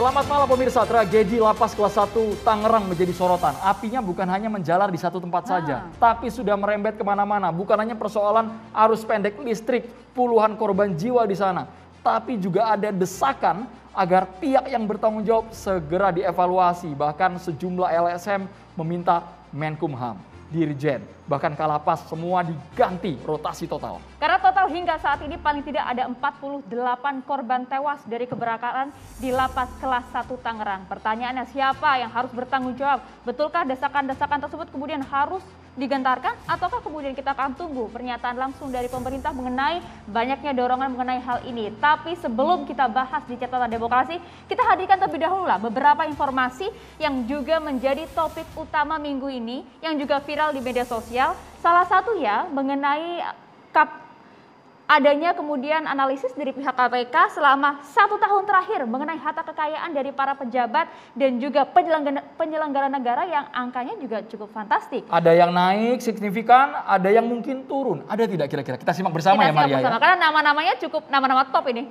Selamat malam pemirsa, tragedi lapas kelas 1 Tangerang menjadi sorotan. Apinya bukan hanya menjalar di satu tempat ah. saja, tapi sudah merembet kemana-mana. Bukan hanya persoalan arus pendek listrik, puluhan korban jiwa di sana. Tapi juga ada desakan agar pihak yang bertanggung jawab segera dievaluasi. Bahkan sejumlah LSM meminta Menkumham, Dirjen, bahkan Kalapas semua diganti rotasi total. Karena total hingga saat ini paling tidak ada 48 korban tewas dari kebakaran di lapas kelas 1 Tangerang. Pertanyaannya siapa yang harus bertanggung jawab? Betulkah desakan-desakan tersebut kemudian harus digentarkan ataukah kemudian kita akan tunggu pernyataan langsung dari pemerintah mengenai banyaknya dorongan mengenai hal ini. Tapi sebelum kita bahas di catatan demokrasi, kita hadirkan terlebih dahulu lah beberapa informasi yang juga menjadi topik utama minggu ini yang juga viral di media sosial. Salah satu ya mengenai kap adanya kemudian analisis dari pihak KPK selama satu tahun terakhir mengenai harta kekayaan dari para pejabat dan juga penyelenggara, penyelenggara negara yang angkanya juga cukup fantastik. Ada yang naik signifikan, ada yang mungkin turun. Ada tidak kira-kira? Kita simak bersama Kita ya Maria. Bersama. Ya? Karena nama-namanya cukup nama-nama top ini.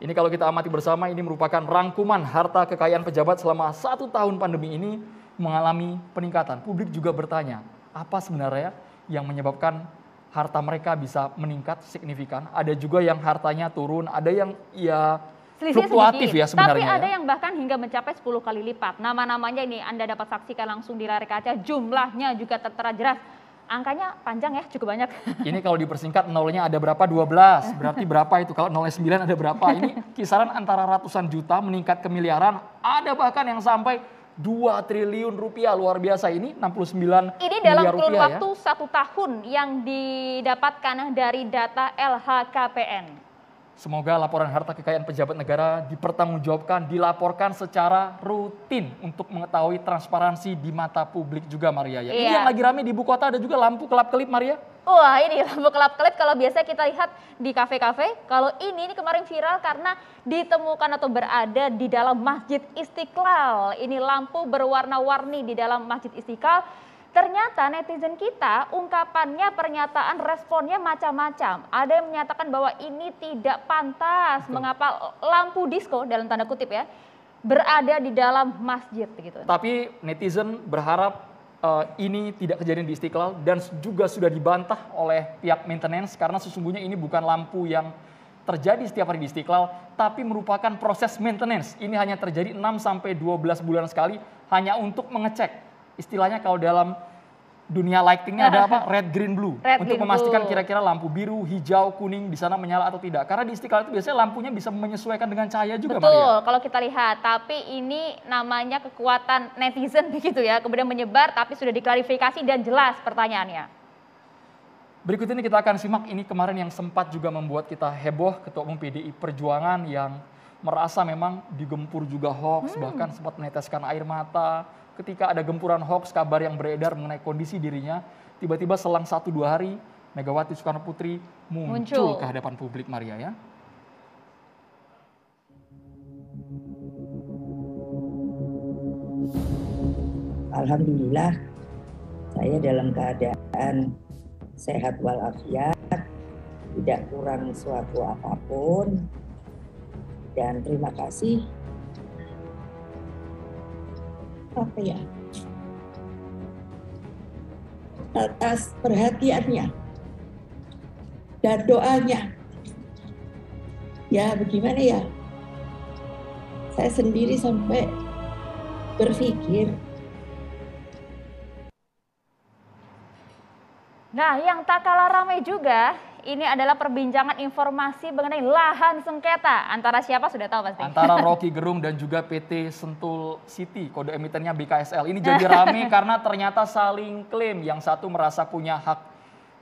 Ini kalau kita amati bersama ini merupakan rangkuman harta kekayaan pejabat selama satu tahun pandemi ini mengalami peningkatan. Publik juga bertanya, apa sebenarnya yang menyebabkan harta mereka bisa meningkat signifikan. Ada juga yang hartanya turun, ada yang ya Selisih fluktuatif sedikit. ya sebenarnya. Tapi ada ya. yang bahkan hingga mencapai 10 kali lipat. Nama-namanya ini Anda dapat saksikan langsung di layar kaca, jumlahnya juga tertera jelas. Angkanya panjang ya, cukup banyak. Ini kalau dipersingkat nolnya ada berapa? 12. Berarti berapa itu? Kalau nolnya 9 ada berapa? Ini kisaran antara ratusan juta meningkat ke miliaran. Ada bahkan yang sampai 2 triliun rupiah luar biasa ini 69 ini dalam kurun rupiah, ya. waktu ya. satu tahun yang didapatkan dari data LHKPN. Semoga laporan harta kekayaan pejabat negara dipertanggungjawabkan, dilaporkan secara rutin untuk mengetahui transparansi di mata publik juga Maria. Ya. Iya. Ini yang lagi rame di ibu kota ada juga lampu kelap-kelip Maria. Wah ini lampu kelap-kelip kalau biasa kita lihat di kafe-kafe. Kalau ini, ini kemarin viral karena ditemukan atau berada di dalam Masjid Istiqlal. Ini lampu berwarna-warni di dalam Masjid Istiqlal Ternyata netizen kita ungkapannya, pernyataan, responnya macam-macam. Ada yang menyatakan bahwa ini tidak pantas, Betul. mengapa lampu disco dalam tanda kutip ya berada di dalam masjid gitu. Tapi netizen berharap uh, ini tidak kejadian di Istiqlal dan juga sudah dibantah oleh pihak maintenance karena sesungguhnya ini bukan lampu yang terjadi setiap hari di Istiqlal, tapi merupakan proses maintenance. Ini hanya terjadi 6 sampai 12 bulan sekali hanya untuk mengecek istilahnya kalau dalam dunia lightingnya ada apa? Red, green, blue. Red, untuk green, memastikan kira-kira lampu biru, hijau, kuning di sana menyala atau tidak. Karena di Istiqlal itu biasanya lampunya bisa menyesuaikan dengan cahaya juga, Betul, Maria. kalau kita lihat. Tapi ini namanya kekuatan netizen begitu ya. Kemudian menyebar tapi sudah diklarifikasi dan jelas pertanyaannya. Berikut ini kita akan simak ini kemarin yang sempat juga membuat kita heboh Ketua Umum PDI Perjuangan yang merasa memang digempur juga hoax, hmm. bahkan sempat meneteskan air mata ketika ada gempuran hoax kabar yang beredar mengenai kondisi dirinya, tiba-tiba selang satu dua hari Megawati Soekarno Putri muncul, muncul ke hadapan publik Maria ya. Alhamdulillah saya dalam keadaan sehat walafiat, tidak kurang suatu apapun dan terima kasih apa ya atas perhatiannya dan doanya ya bagaimana ya saya sendiri sampai berpikir Nah, yang tak kalah ramai juga ini adalah perbincangan informasi mengenai lahan sengketa antara siapa sudah tahu pasti. Antara Rocky Gerung dan juga PT Sentul City, kode emitennya BKSL. Ini jadi rame karena ternyata saling klaim yang satu merasa punya hak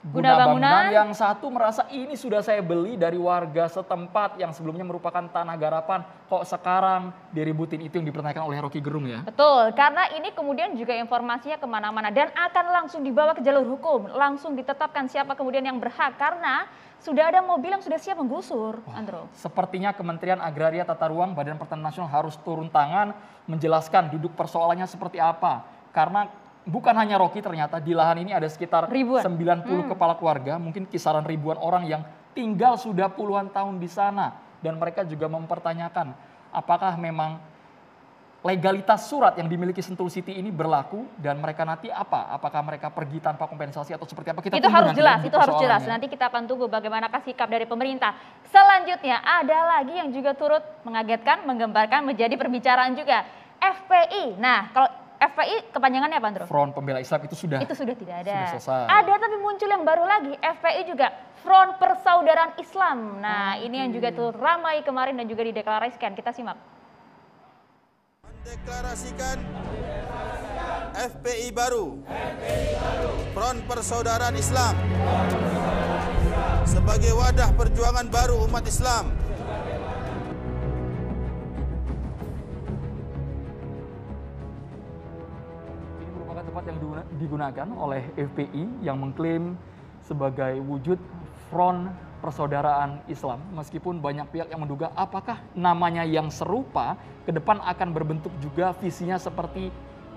guna bangunan. yang satu merasa ini sudah saya beli dari warga setempat yang sebelumnya merupakan tanah garapan kok sekarang diributin itu yang dipertanyakan oleh Rocky Gerung ya betul karena ini kemudian juga informasinya kemana-mana dan akan langsung dibawa ke jalur hukum langsung ditetapkan siapa kemudian yang berhak karena sudah ada mobil yang sudah siap menggusur, Andro. Sepertinya Kementerian Agraria Tata Ruang Badan Pertanian Nasional harus turun tangan menjelaskan duduk persoalannya seperti apa. Karena bukan hanya Rocky ternyata di lahan ini ada sekitar ribuan. 90 hmm. kepala keluarga, mungkin kisaran ribuan orang yang tinggal sudah puluhan tahun di sana dan mereka juga mempertanyakan apakah memang legalitas surat yang dimiliki Sentul City ini berlaku dan mereka nanti apa? Apakah mereka pergi tanpa kompensasi atau seperti apa? Kita itu harus jelas, ya, itu harus jelas. Nanti kita akan tunggu bagaimana sikap dari pemerintah. Selanjutnya ada lagi yang juga turut mengagetkan, menggambarkan menjadi perbicaraan juga. FPI. Nah, kalau FPI kepanjangannya apa, Andro? Front Pembela Islam itu sudah itu sudah tidak ada. Sudah selesai. Ada tapi muncul yang baru lagi, FPI juga Front Persaudaraan Islam. Nah, hmm. ini yang juga tuh ramai kemarin dan juga dideklarasikan. Kita simak. Mendeklarasikan FPI baru. Front Persaudaraan Islam. Sebagai wadah perjuangan baru umat Islam digunakan oleh FPI yang mengklaim sebagai wujud front persaudaraan Islam. Meskipun banyak pihak yang menduga apakah namanya yang serupa ke depan akan berbentuk juga visinya seperti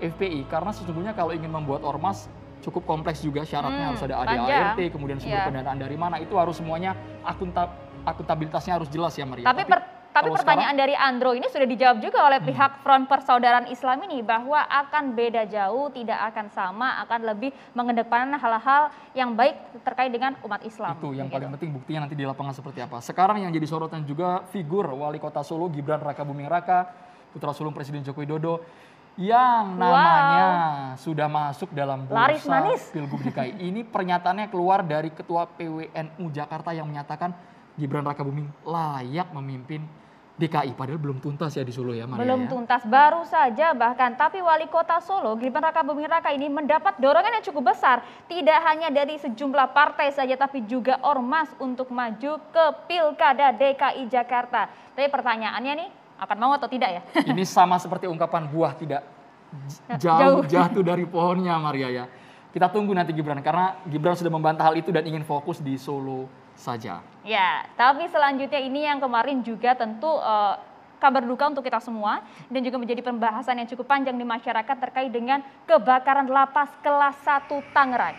FPI. Karena sesungguhnya kalau ingin membuat ormas cukup kompleks juga syaratnya hmm, harus ada ADART, kemudian sumber yeah. pendanaan dari mana, itu harus semuanya akuntab akuntabilitasnya harus jelas ya Maria. Tapi, Tapi tapi Kalau pertanyaan sekarang, dari Andro ini sudah dijawab juga oleh hmm. pihak Front Persaudaraan Islam ini bahwa akan beda jauh, tidak akan sama, akan lebih mengedepankan hal-hal yang baik terkait dengan umat Islam. Itu yang gitu. paling penting buktinya nanti di lapangan seperti apa. Sekarang yang jadi sorotan juga figur wali kota Solo Gibran Raka Buming Raka, putra sulung Presiden Joko Widodo yang namanya sudah masuk dalam bursa Pilgub DKI. Ini pernyataannya keluar dari Ketua PWNU Jakarta yang menyatakan Gibran Raka Buming layak memimpin DKI padahal belum tuntas ya di Solo ya Maria. Belum ya. tuntas baru saja bahkan tapi wali kota Solo Gibran Raka Buming Raka ini mendapat dorongan yang cukup besar tidak hanya dari sejumlah partai saja tapi juga ormas untuk maju ke Pilkada DKI Jakarta. Tapi pertanyaannya nih akan mau atau tidak ya? Ini sama seperti ungkapan buah tidak nah, jauh, jauh. jatuh dari pohonnya Maria ya. Kita tunggu nanti Gibran karena Gibran sudah membantah hal itu dan ingin fokus di Solo saja. Ya, tapi selanjutnya ini yang kemarin juga tentu uh, kabar duka untuk kita semua dan juga menjadi pembahasan yang cukup panjang di masyarakat terkait dengan kebakaran lapas kelas 1 Tangerang.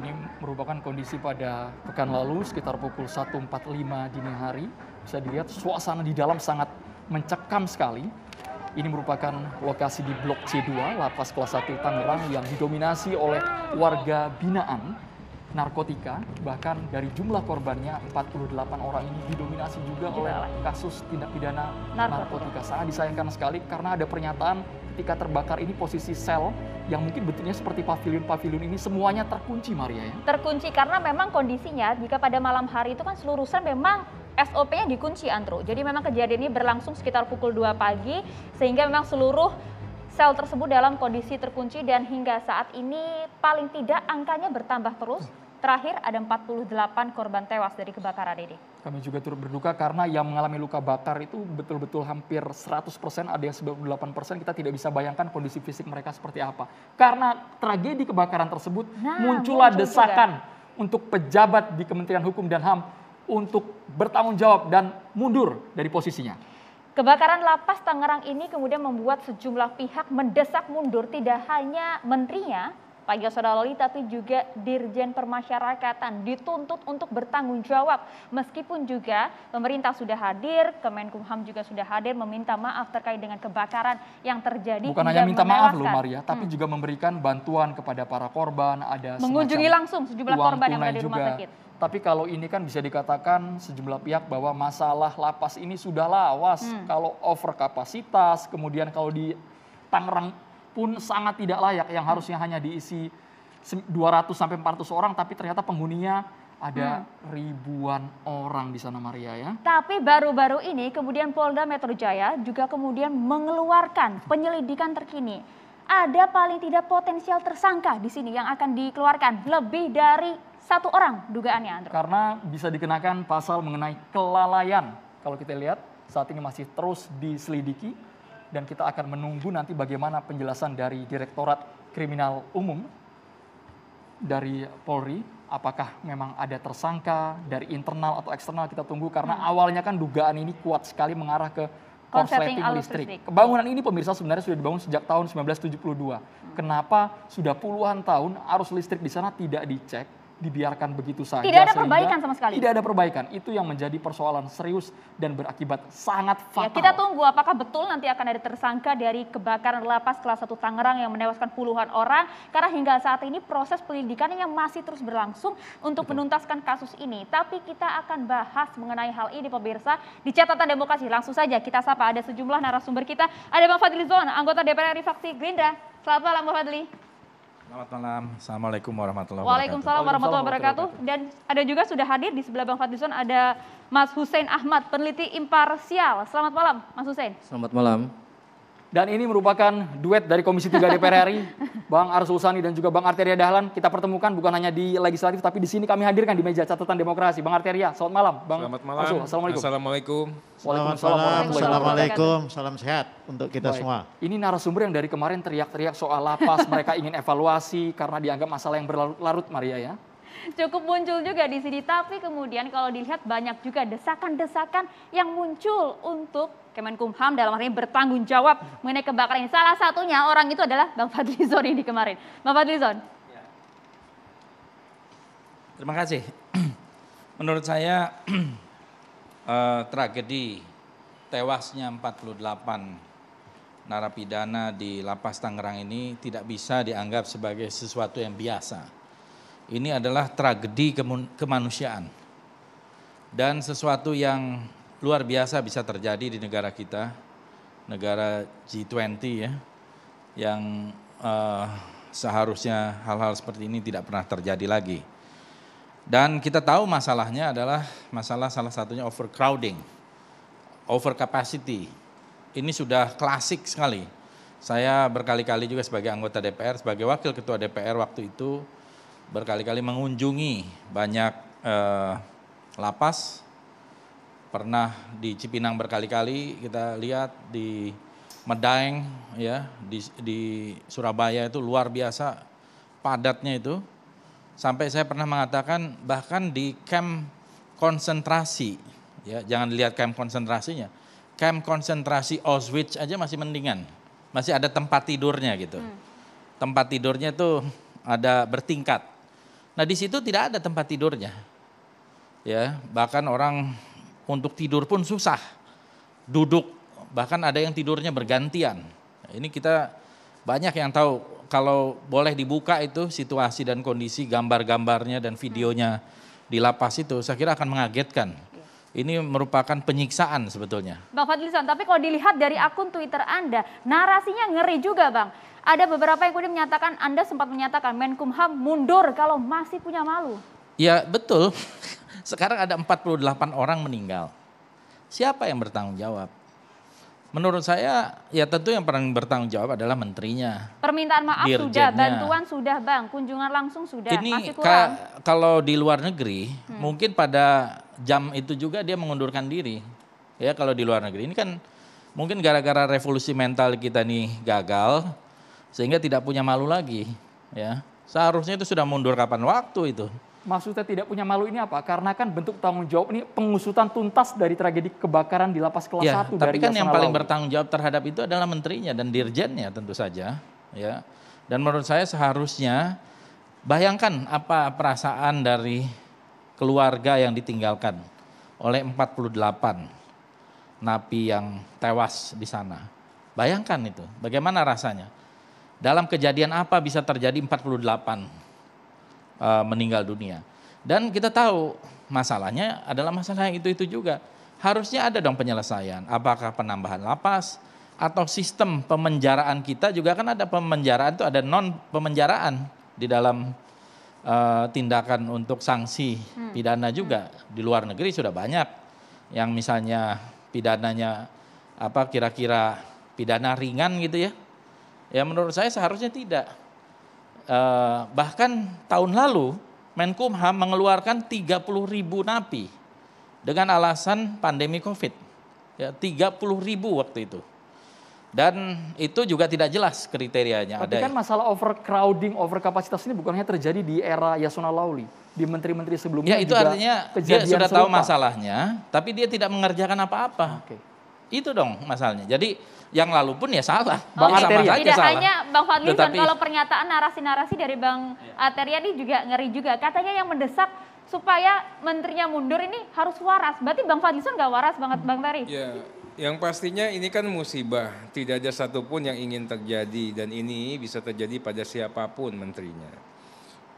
Ini merupakan kondisi pada pekan lalu sekitar pukul 1.45 dini hari. Bisa dilihat suasana di dalam sangat mencekam sekali ini merupakan lokasi di Blok C2, Lapas Kelas 1 Tangerang yang didominasi oleh warga binaan narkotika. Bahkan dari jumlah korbannya 48 orang ini didominasi juga oleh kasus tindak pidana narkotika. narkotika. Sangat disayangkan sekali karena ada pernyataan ketika terbakar ini posisi sel yang mungkin bentuknya seperti pavilion-pavilion ini semuanya terkunci Maria ya? Terkunci karena memang kondisinya jika pada malam hari itu kan seluruh sel memang SOP-nya dikunci Andro. Jadi memang kejadian ini berlangsung sekitar pukul 2 pagi sehingga memang seluruh sel tersebut dalam kondisi terkunci dan hingga saat ini paling tidak angkanya bertambah terus. Terakhir ada 48 korban tewas dari kebakaran ini. Kami juga turut berduka karena yang mengalami luka bakar itu betul-betul hampir 100%, ada yang 98%, kita tidak bisa bayangkan kondisi fisik mereka seperti apa. Karena tragedi kebakaran tersebut nah, muncullah muncul desakan juga. untuk pejabat di Kementerian Hukum dan HAM untuk bertanggung jawab dan mundur dari posisinya. Kebakaran lapas Tangerang ini kemudian membuat sejumlah pihak mendesak mundur tidak hanya menterinya, pagi saudara Loli tapi juga Dirjen Permasyarakatan dituntut untuk bertanggung jawab meskipun juga pemerintah sudah hadir, Kemenkumham juga sudah hadir meminta maaf terkait dengan kebakaran yang terjadi. Bukan hanya minta maaf loh Maria, tapi hmm. juga memberikan bantuan kepada para korban, ada mengunjungi langsung sejumlah korban yang ada di rumah juga. sakit. Tapi kalau ini kan bisa dikatakan sejumlah pihak bahwa masalah lapas ini sudah lawas. Hmm. Kalau over kapasitas, kemudian kalau di Tangerang pun sangat tidak layak yang harusnya hanya diisi 200 sampai 400 orang tapi ternyata penghuninya ada hmm. ribuan orang di sana Maria ya. Tapi baru-baru ini kemudian Polda Metro Jaya juga kemudian mengeluarkan penyelidikan terkini. Ada paling tidak potensial tersangka di sini yang akan dikeluarkan lebih dari satu orang dugaannya Andro. Karena bisa dikenakan pasal mengenai kelalaian. Kalau kita lihat saat ini masih terus diselidiki dan kita akan menunggu nanti bagaimana penjelasan dari Direktorat Kriminal Umum dari Polri apakah memang ada tersangka dari internal atau eksternal kita tunggu karena hmm. awalnya kan dugaan ini kuat sekali mengarah ke korsleting listrik. listrik. Bangunan ini pemirsa sebenarnya sudah dibangun sejak tahun 1972. Hmm. Kenapa sudah puluhan tahun arus listrik di sana tidak dicek? dibiarkan begitu saja. Tidak ada perbaikan sama sekali. Tidak ada perbaikan. Itu yang menjadi persoalan serius dan berakibat sangat ya, fatal. Ya, kita tunggu apakah betul nanti akan ada tersangka dari kebakaran lapas kelas 1 Tangerang yang menewaskan puluhan orang karena hingga saat ini proses yang masih terus berlangsung untuk betul. menuntaskan kasus ini. Tapi kita akan bahas mengenai hal ini pemirsa di catatan demokrasi. Langsung saja kita sapa ada sejumlah narasumber kita. Ada Bang Fadli Zon, anggota DPR dari fraksi Gerindra. Selamat malam Bang Fadli. Selamat malam. Assalamualaikum warahmatullahi wabarakatuh. Waalaikumsalam warahmatullahi wabarakatuh. Dan ada juga sudah hadir di sebelah Bang Fadlison ada Mas Hussein Ahmad, peneliti imparsial. Selamat malam, Mas Hussein. Selamat malam. Dan ini merupakan duet dari Komisi 3 DPR RI, Bang Arsul Sani dan juga Bang Arteria Dahlan. Kita pertemukan bukan hanya di legislatif, tapi di sini kami hadirkan di meja catatan demokrasi. Bang Arteria, selamat malam. Bang selamat malam. Arsul, Assalamualaikum. Assalamualaikum. Assalamualaikum. Assalamualaikum. Salam sehat untuk kita Baik. semua. Ini narasumber yang dari kemarin teriak-teriak soal lapas. mereka ingin evaluasi karena dianggap masalah yang berlarut, larut Maria ya cukup muncul juga di sini. Tapi kemudian kalau dilihat banyak juga desakan-desakan yang muncul untuk Kemenkumham dalam hal ini bertanggung jawab mengenai kebakaran ini. Salah satunya orang itu adalah Bang Fadlizon ini kemarin. Bang Fadlizon. Ya. Terima kasih. Menurut saya eh, tragedi tewasnya 48 narapidana di Lapas Tangerang ini tidak bisa dianggap sebagai sesuatu yang biasa. Ini adalah tragedi kemanusiaan dan sesuatu yang luar biasa bisa terjadi di negara kita, negara G20 ya, yang uh, seharusnya hal-hal seperti ini tidak pernah terjadi lagi. Dan kita tahu masalahnya adalah masalah salah satunya overcrowding, overcapacity. Ini sudah klasik sekali. Saya berkali-kali juga sebagai anggota DPR, sebagai wakil ketua DPR waktu itu berkali-kali mengunjungi banyak eh, lapas pernah di Cipinang berkali-kali kita lihat di Medaeng ya di, di Surabaya itu luar biasa padatnya itu sampai saya pernah mengatakan bahkan di camp konsentrasi ya jangan lihat camp konsentrasinya camp konsentrasi Auschwitz aja masih mendingan masih ada tempat tidurnya gitu hmm. tempat tidurnya itu ada bertingkat nah di situ tidak ada tempat tidurnya ya bahkan orang untuk tidur pun susah. Duduk, bahkan ada yang tidurnya bergantian. Nah, ini kita banyak yang tahu kalau boleh dibuka itu situasi dan kondisi gambar-gambarnya dan videonya di lapas itu saya kira akan mengagetkan. Ini merupakan penyiksaan sebetulnya. Bang Fadlison, tapi kalau dilihat dari akun Twitter Anda, narasinya ngeri juga Bang. Ada beberapa yang kemudian menyatakan, Anda sempat menyatakan Menkumham mundur kalau masih punya malu. Ya betul, sekarang ada 48 orang meninggal. Siapa yang bertanggung jawab? Menurut saya ya tentu yang paling bertanggung jawab adalah menterinya. Permintaan maaf dirjennya. sudah, bantuan sudah bang, kunjungan langsung sudah. Ini Ka kalau di luar negeri hmm. mungkin pada jam itu juga dia mengundurkan diri. Ya kalau di luar negeri ini kan mungkin gara-gara revolusi mental kita nih gagal sehingga tidak punya malu lagi. Ya seharusnya itu sudah mundur kapan waktu itu maksudnya tidak punya malu ini apa? Karena kan bentuk tanggung jawab ini pengusutan tuntas dari tragedi kebakaran di lapas kelas ya, 1 tapi dari kan yang paling bertanggung jawab terhadap itu adalah menterinya dan dirjennya tentu saja, ya. Dan menurut saya seharusnya bayangkan apa perasaan dari keluarga yang ditinggalkan oleh 48 napi yang tewas di sana. Bayangkan itu, bagaimana rasanya? Dalam kejadian apa bisa terjadi 48 Eh, meninggal dunia. Dan kita tahu masalahnya adalah masalah yang itu-itu juga. Harusnya ada dong penyelesaian. Apakah penambahan lapas atau sistem pemenjaraan kita juga kan ada pemenjaraan itu ada non pemenjaraan di dalam uh, tindakan untuk sanksi hmm. pidana juga. Hmm. Di luar negeri sudah banyak yang misalnya pidananya apa kira-kira pidana ringan gitu ya. Ya menurut saya seharusnya tidak Eh, bahkan tahun lalu Menkumham mengeluarkan 30 ribu napi dengan alasan pandemi COVID. Ya, 30 ribu waktu itu. Dan itu juga tidak jelas kriterianya. Tapi ada kan ya. masalah overcrowding, overkapasitas ini bukan hanya terjadi di era Yasona Lawli di menteri-menteri sebelumnya. Ya itu juga artinya dia sudah tahu masalahnya, tapi dia tidak mengerjakan apa-apa. Okay. Itu dong masalahnya. Jadi yang lalu pun ya salah. Bang Arteria. Tidak salah. hanya Bang Fadli, Tetapi... kalau pernyataan narasi-narasi dari Bang ya. Arteria ini juga ngeri juga. Katanya yang mendesak supaya menterinya mundur ini harus waras. Berarti Bang Fadlison nggak waras banget Bang Tari. Ya. Yang pastinya ini kan musibah, tidak ada satupun yang ingin terjadi dan ini bisa terjadi pada siapapun menterinya.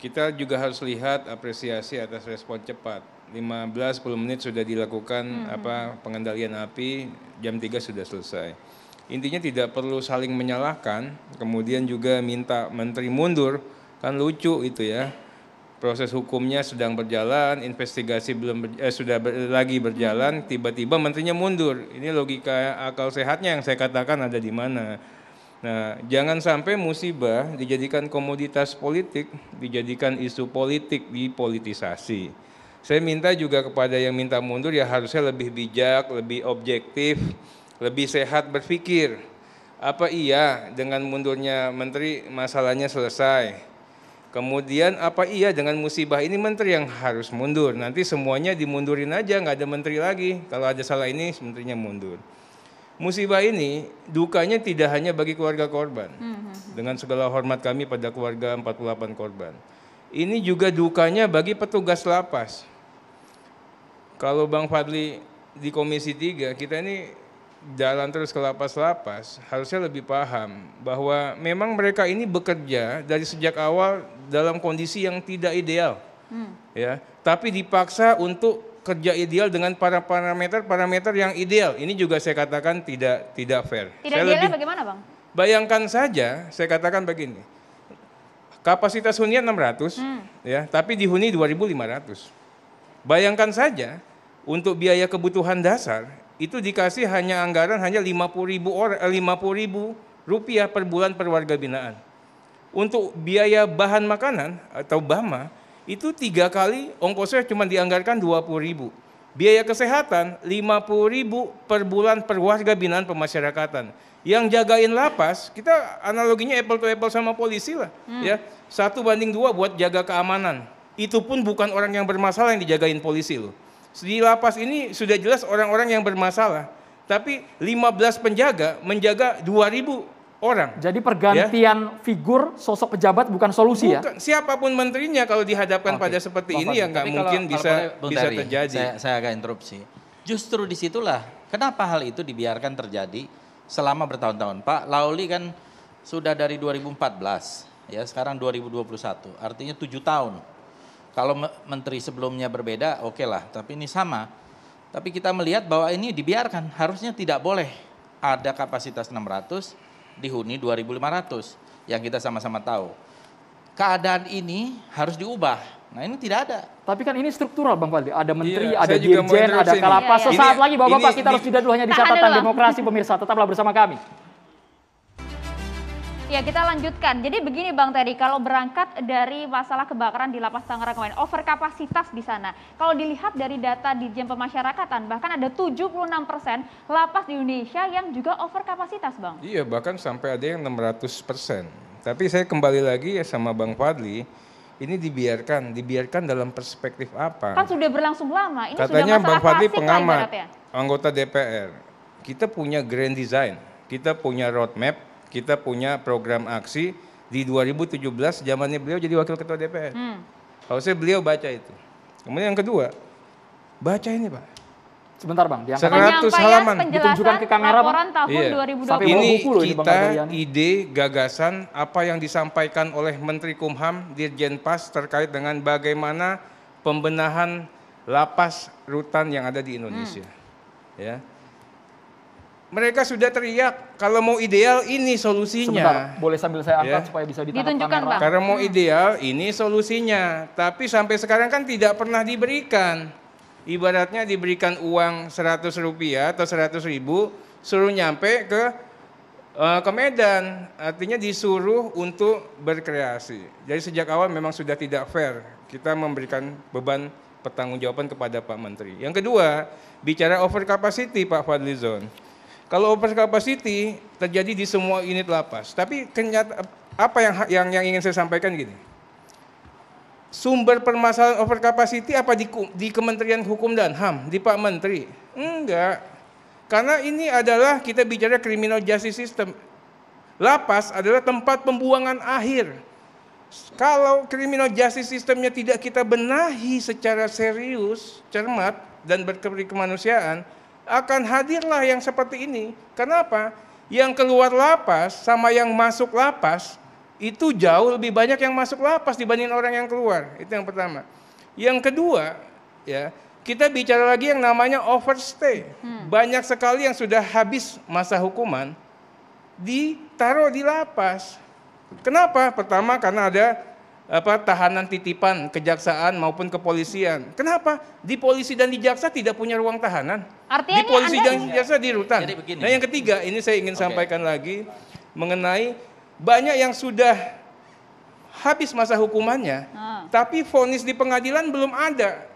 Kita juga harus lihat apresiasi atas respon cepat 15 10 menit sudah dilakukan mm -hmm. apa pengendalian api, jam 3 sudah selesai. Intinya tidak perlu saling menyalahkan, kemudian juga minta menteri mundur, kan lucu itu ya. Proses hukumnya sedang berjalan, investigasi belum ber, eh, sudah ber, lagi berjalan, hmm. tiba-tiba menterinya mundur. Ini logika akal sehatnya yang saya katakan ada di mana. Nah, jangan sampai musibah dijadikan komoditas politik, dijadikan isu politik, dipolitisasi saya minta juga kepada yang minta mundur ya harusnya lebih bijak, lebih objektif, lebih sehat berpikir. Apa iya dengan mundurnya menteri masalahnya selesai? Kemudian apa iya dengan musibah ini menteri yang harus mundur? Nanti semuanya dimundurin aja, nggak ada menteri lagi. Kalau ada salah ini, menterinya mundur. Musibah ini dukanya tidak hanya bagi keluarga korban. Mm-hmm. Dengan segala hormat kami pada keluarga 48 korban. Ini juga dukanya bagi petugas lapas. Kalau Bang Fadli di Komisi 3, kita ini jalan terus ke lapas-lapas, harusnya lebih paham bahwa memang mereka ini bekerja dari sejak awal dalam kondisi yang tidak ideal. Hmm. Ya, tapi dipaksa untuk kerja ideal dengan para parameter-parameter yang ideal. Ini juga saya katakan tidak tidak fair. Tidak saya idealnya lebih, bagaimana, Bang? Bayangkan saja, saya katakan begini. Kapasitas hunian 600, hmm. ya, tapi dihuni 2500. Bayangkan saja untuk biaya kebutuhan dasar itu dikasih hanya anggaran hanya 50 ribu, eh, ribu rupiah per bulan per warga binaan. Untuk biaya bahan makanan atau BAMA itu tiga kali ongkosnya cuma dianggarkan 20 ribu. Biaya kesehatan 50 ribu per bulan per warga binaan pemasyarakatan. Yang jagain lapas, kita analoginya apple to apple sama polisi lah. Hmm. ya Satu banding dua buat jaga keamanan. Itu pun bukan orang yang bermasalah yang dijagain polisi loh di lapas ini sudah jelas orang-orang yang bermasalah, tapi 15 penjaga menjaga 2000 orang. Jadi pergantian ya. figur sosok pejabat bukan solusi ya? bukan, ya? Siapapun menterinya kalau dihadapkan Oke. pada seperti Bapak, ini ya nggak mungkin kalau, bisa kalau bisa Dari, terjadi. Saya, saya agak interupsi. Justru disitulah kenapa hal itu dibiarkan terjadi selama bertahun-tahun. Pak Lauli kan sudah dari 2014 ya sekarang 2021 artinya tujuh tahun kalau menteri sebelumnya berbeda, oke okay lah, tapi ini sama. Tapi kita melihat bahwa ini dibiarkan, harusnya tidak boleh ada kapasitas 600 dihuni 2500 yang kita sama-sama tahu. Keadaan ini harus diubah. Nah ini tidak ada. Tapi kan ini struktural Bang Fadli. Ada menteri, iya, ada dirjen, ada kalapas. Iya, iya. Sesaat iya, lagi Bapak-Bapak kita ini, harus tidak dulu hanya di nah, catatan demokrasi pemirsa. Tetaplah bersama kami. Ya kita lanjutkan. Jadi begini Bang tadi, kalau berangkat dari masalah kebakaran di lapas Tangerang kemarin, over di sana. Kalau dilihat dari data di jam pemasyarakatan, bahkan ada 76 persen lapas di Indonesia yang juga overkapasitas, Bang. Iya bahkan sampai ada yang 600 persen. Tapi saya kembali lagi ya sama Bang Fadli, ini dibiarkan, dibiarkan dalam perspektif apa? Kan sudah berlangsung lama, ini Katanya sudah Bang Fadli pengamat, anggota DPR. Kita punya grand design, kita punya roadmap, kita punya program aksi di 2017 zamannya beliau jadi wakil ketua DPR. Hmm. saya beliau baca itu. Kemudian yang kedua, baca ini Pak. Sebentar Bang, diangkat 100 halaman ditunjukkan ke kamera Bang. Tahun iya. 2020. Ini kita ini, ide, gagasan apa yang disampaikan oleh Menteri Kumham Dirjen Pas terkait dengan bagaimana pembenahan lapas rutan yang ada di Indonesia. Hmm. Ya. Mereka sudah teriak kalau mau ideal ini solusinya. Sebentar, boleh sambil saya ya. angkat yeah. supaya bisa ditangkap Ditunjukkan, Karena mau hmm. ideal ini solusinya, tapi sampai sekarang kan tidak pernah diberikan. Ibaratnya diberikan uang 100 rupiah atau 100 ribu, suruh nyampe ke uh, ke Medan, artinya disuruh untuk berkreasi. Jadi sejak awal memang sudah tidak fair kita memberikan beban pertanggungjawaban kepada Pak Menteri. Yang kedua, bicara over capacity Pak Fadlizon. Kalau over capacity terjadi di semua unit lapas. Tapi kenyata, apa yang, yang yang ingin saya sampaikan gini. Sumber permasalahan over capacity apa di, di Kementerian Hukum dan HAM, di Pak Menteri? Enggak. Karena ini adalah kita bicara criminal justice system. Lapas adalah tempat pembuangan akhir. Kalau criminal justice systemnya tidak kita benahi secara serius, cermat, dan berkepri kemanusiaan, akan hadirlah yang seperti ini. Kenapa? Yang keluar lapas sama yang masuk lapas itu jauh lebih banyak yang masuk lapas dibanding orang yang keluar. Itu yang pertama. Yang kedua, ya, kita bicara lagi yang namanya overstay. Hmm. Banyak sekali yang sudah habis masa hukuman ditaruh di lapas. Kenapa? Pertama karena ada apa tahanan titipan kejaksaan maupun kepolisian. Kenapa? Di polisi dan di jaksa tidak punya ruang tahanan. Artinya di polisi dan di jaksa di rutan. Nah, yang ketiga ini saya ingin okay. sampaikan lagi mengenai banyak yang sudah habis masa hukumannya, ah. tapi vonis di pengadilan belum ada.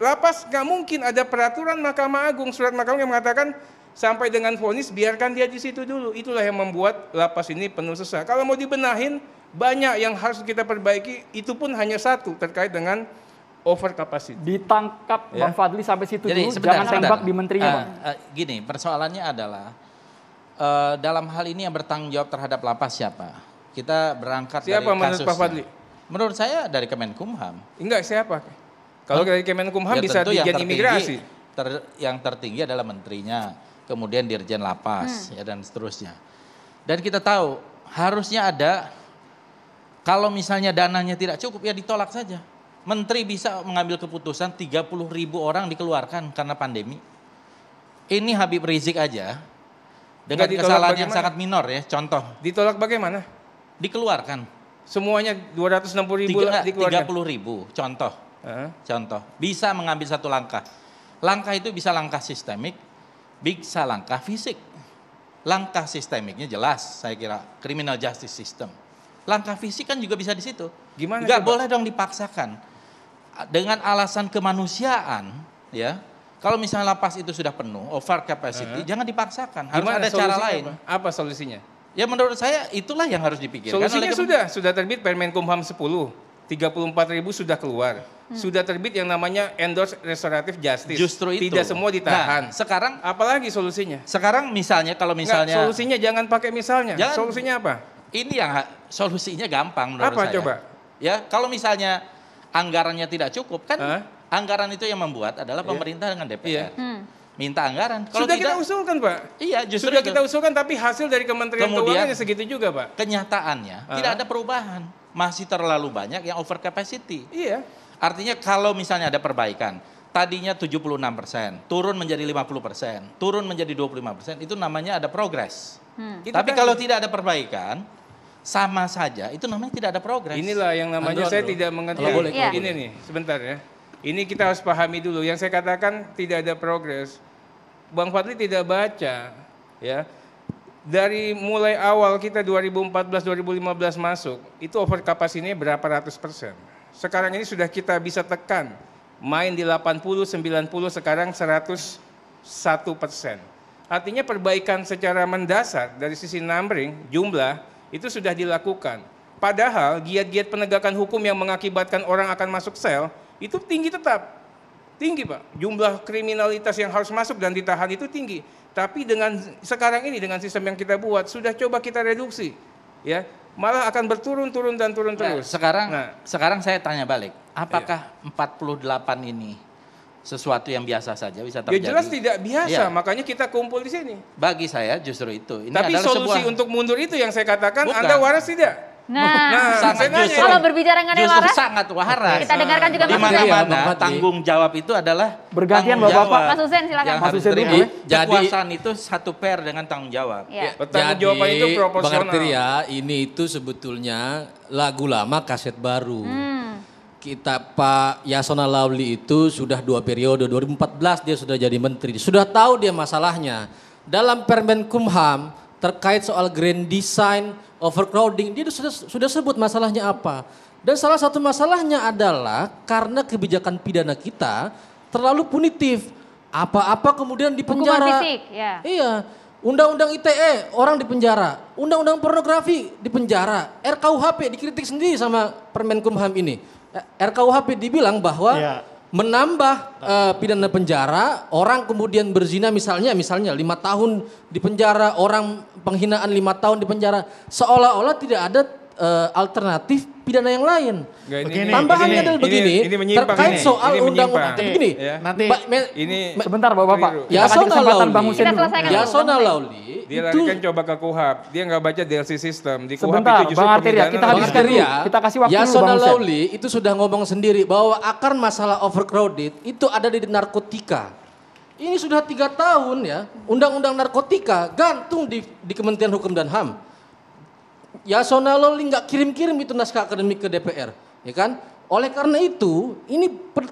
Lapas nggak mungkin ada peraturan Mahkamah Agung, surat Mahkamah yang mengatakan sampai dengan vonis biarkan dia di situ dulu. Itulah yang membuat lapas ini penuh sesak. Kalau mau dibenahin, banyak yang harus kita perbaiki, itu pun hanya satu terkait dengan over capacity. Ditangkap ya. Bang Fadli sampai situ Jadi, dulu, sebentar, jangan sebentar. tembak di menterinya. Uh, uh, gini, persoalannya adalah uh, dalam hal ini yang bertanggung jawab terhadap lapas siapa? Kita berangkat siapa dari kasusnya. menurut Pak Fadli? Menurut saya dari Kemenkumham. Enggak, siapa? Kalau dari Kemenkumham ya, bisa Dirjen Imigrasi. Ter, yang tertinggi adalah menterinya, kemudian Dirjen Lapas hmm. ya dan seterusnya. Dan kita tahu harusnya ada kalau misalnya dananya tidak cukup ya ditolak saja. Menteri bisa mengambil keputusan 30 ribu orang dikeluarkan karena pandemi. Ini Habib Rizik aja dengan kesalahan bagaimana? yang sangat minor ya, contoh. Ditolak bagaimana? Dikeluarkan. Semuanya 260 ribu Tiga, dikeluarkan? 30 ribu, contoh. Uh -huh. Contoh, bisa mengambil satu langkah. Langkah itu bisa langkah sistemik, bisa langkah fisik. Langkah sistemiknya jelas saya kira, criminal justice system Langkah fisik kan juga bisa di situ. Gimana? Gak boleh dong dipaksakan. Dengan alasan kemanusiaan, ya. Kalau misalnya lapas itu sudah penuh, over capacity, uh -huh. jangan dipaksakan. Harus Gimana ada cara lain. Apa, apa solusinya? Ya menurut saya itulah yang harus dipikirkan. Solusinya sudah, sudah terbit Permen Kumham 10. 34 ribu sudah keluar. Hmm. Sudah terbit yang namanya endorse restoratif justice. Justru itu. Tidak semua nah, ditahan. Nah, sekarang apalagi solusinya? Sekarang misalnya kalau misalnya solusinya jangan pakai misalnya. Jangan, solusinya apa? Ini yang solusinya gampang menurut Apa, saya. Apa coba? Ya, kalau misalnya anggarannya tidak cukup kan huh? anggaran itu yang membuat adalah iya. pemerintah yeah. dengan DPR. Yeah. Hmm. Minta anggaran. Kalau Sudah tidak, kita usulkan, Pak. Iya, justru Sudah itu. kita usulkan tapi hasil dari Kementerian Kemudian, Keuangan segitu juga, Pak. Kenyataannya uh-huh. tidak ada perubahan. Masih terlalu banyak yang over capacity. Iya. Artinya kalau misalnya ada perbaikan, tadinya 76%, persen turun menjadi 50%, persen turun menjadi 25%, persen itu namanya ada progres. Hmm. Tapi kan kalau tidak ada perbaikan, sama saja, itu namanya tidak ada progres. Inilah yang namanya Android saya dulu. tidak mengerti. boleh, ya. Ini nih, sebentar ya. Ini kita harus pahami dulu. Yang saya katakan tidak ada progres. Bang Fadli tidak baca, ya. Dari mulai awal kita 2014-2015 masuk, itu over kapasitasnya berapa ratus persen. Sekarang ini sudah kita bisa tekan, main di 80-90 sekarang 101 persen. Artinya perbaikan secara mendasar dari sisi numbering, jumlah, itu sudah dilakukan. Padahal giat-giat penegakan hukum yang mengakibatkan orang akan masuk sel itu tinggi tetap. Tinggi, Pak. Jumlah kriminalitas yang harus masuk dan ditahan itu tinggi. Tapi dengan sekarang ini dengan sistem yang kita buat sudah coba kita reduksi. Ya, malah akan berturun-turun dan turun nah, Sekarang nah, sekarang saya tanya balik, iya. apakah iya. 48 ini sesuatu yang biasa saja bisa ya, terjadi. Ya jelas tidak biasa, ya. makanya kita kumpul di sini. Bagi saya justru itu. Ini Tapi solusi sebuah... untuk mundur itu yang saya katakan, Bukan. Anda waras tidak? Nah, nah sangat justru, kalau berbicara dengan justru waras, sangat waras. Kita dengarkan juga Mas Usen. mana tanggung jawab itu adalah bergantian Bapak. Bapak. Mas Usen silakan. Yang Mas Usen dulu. Eh. Jadi kekuasaan itu satu per dengan tanggung jawab. Ya. ya. Tanggung jawab itu proporsional. Bang Artiria, ini itu sebetulnya lagu lama kaset baru. Hmm kita Pak Yasona Lawli itu sudah dua periode 2014 dia sudah jadi menteri sudah tahu dia masalahnya dalam Permen Kumham terkait soal grand design overcrowding dia sudah sudah sebut masalahnya apa dan salah satu masalahnya adalah karena kebijakan pidana kita terlalu punitif apa-apa kemudian dipenjara ya. iya Undang-undang ITE orang dipenjara, undang-undang pornografi dipenjara, RKUHP dikritik sendiri sama Permenkumham ini. Eh, RKUHP dibilang bahwa ya. menambah uh, pidana penjara orang kemudian berzina misalnya misalnya lima tahun di penjara orang penghinaan lima tahun di penjara seolah-olah tidak ada uh, alternatif pidana yang lain. Gak, ini, begini, Tambahannya ini, adalah begini, ini, ini terkait ini, soal undang-undang begini. Iya. Nanti ba, me, ini sebentar Bapak-bapak. Yasona Lauli. Bang Husin dulu. Lauli. Dia itu, larikan coba ke KUHAP. Dia nggak baca DLC system. Di KUHAP sebentar, itu justru Bang Arteria, kita habiskan dulu. Kita kasih waktu dulu Bang Lauli itu sudah ngomong sendiri bahwa akar masalah overcrowded itu ada di narkotika. Ini sudah tiga tahun ya, undang-undang narkotika gantung di, di Kementerian Hukum dan HAM Ya Yasona Loli nggak kirim-kirim itu naskah akademik ke DPR, ya kan? Oleh karena itu, ini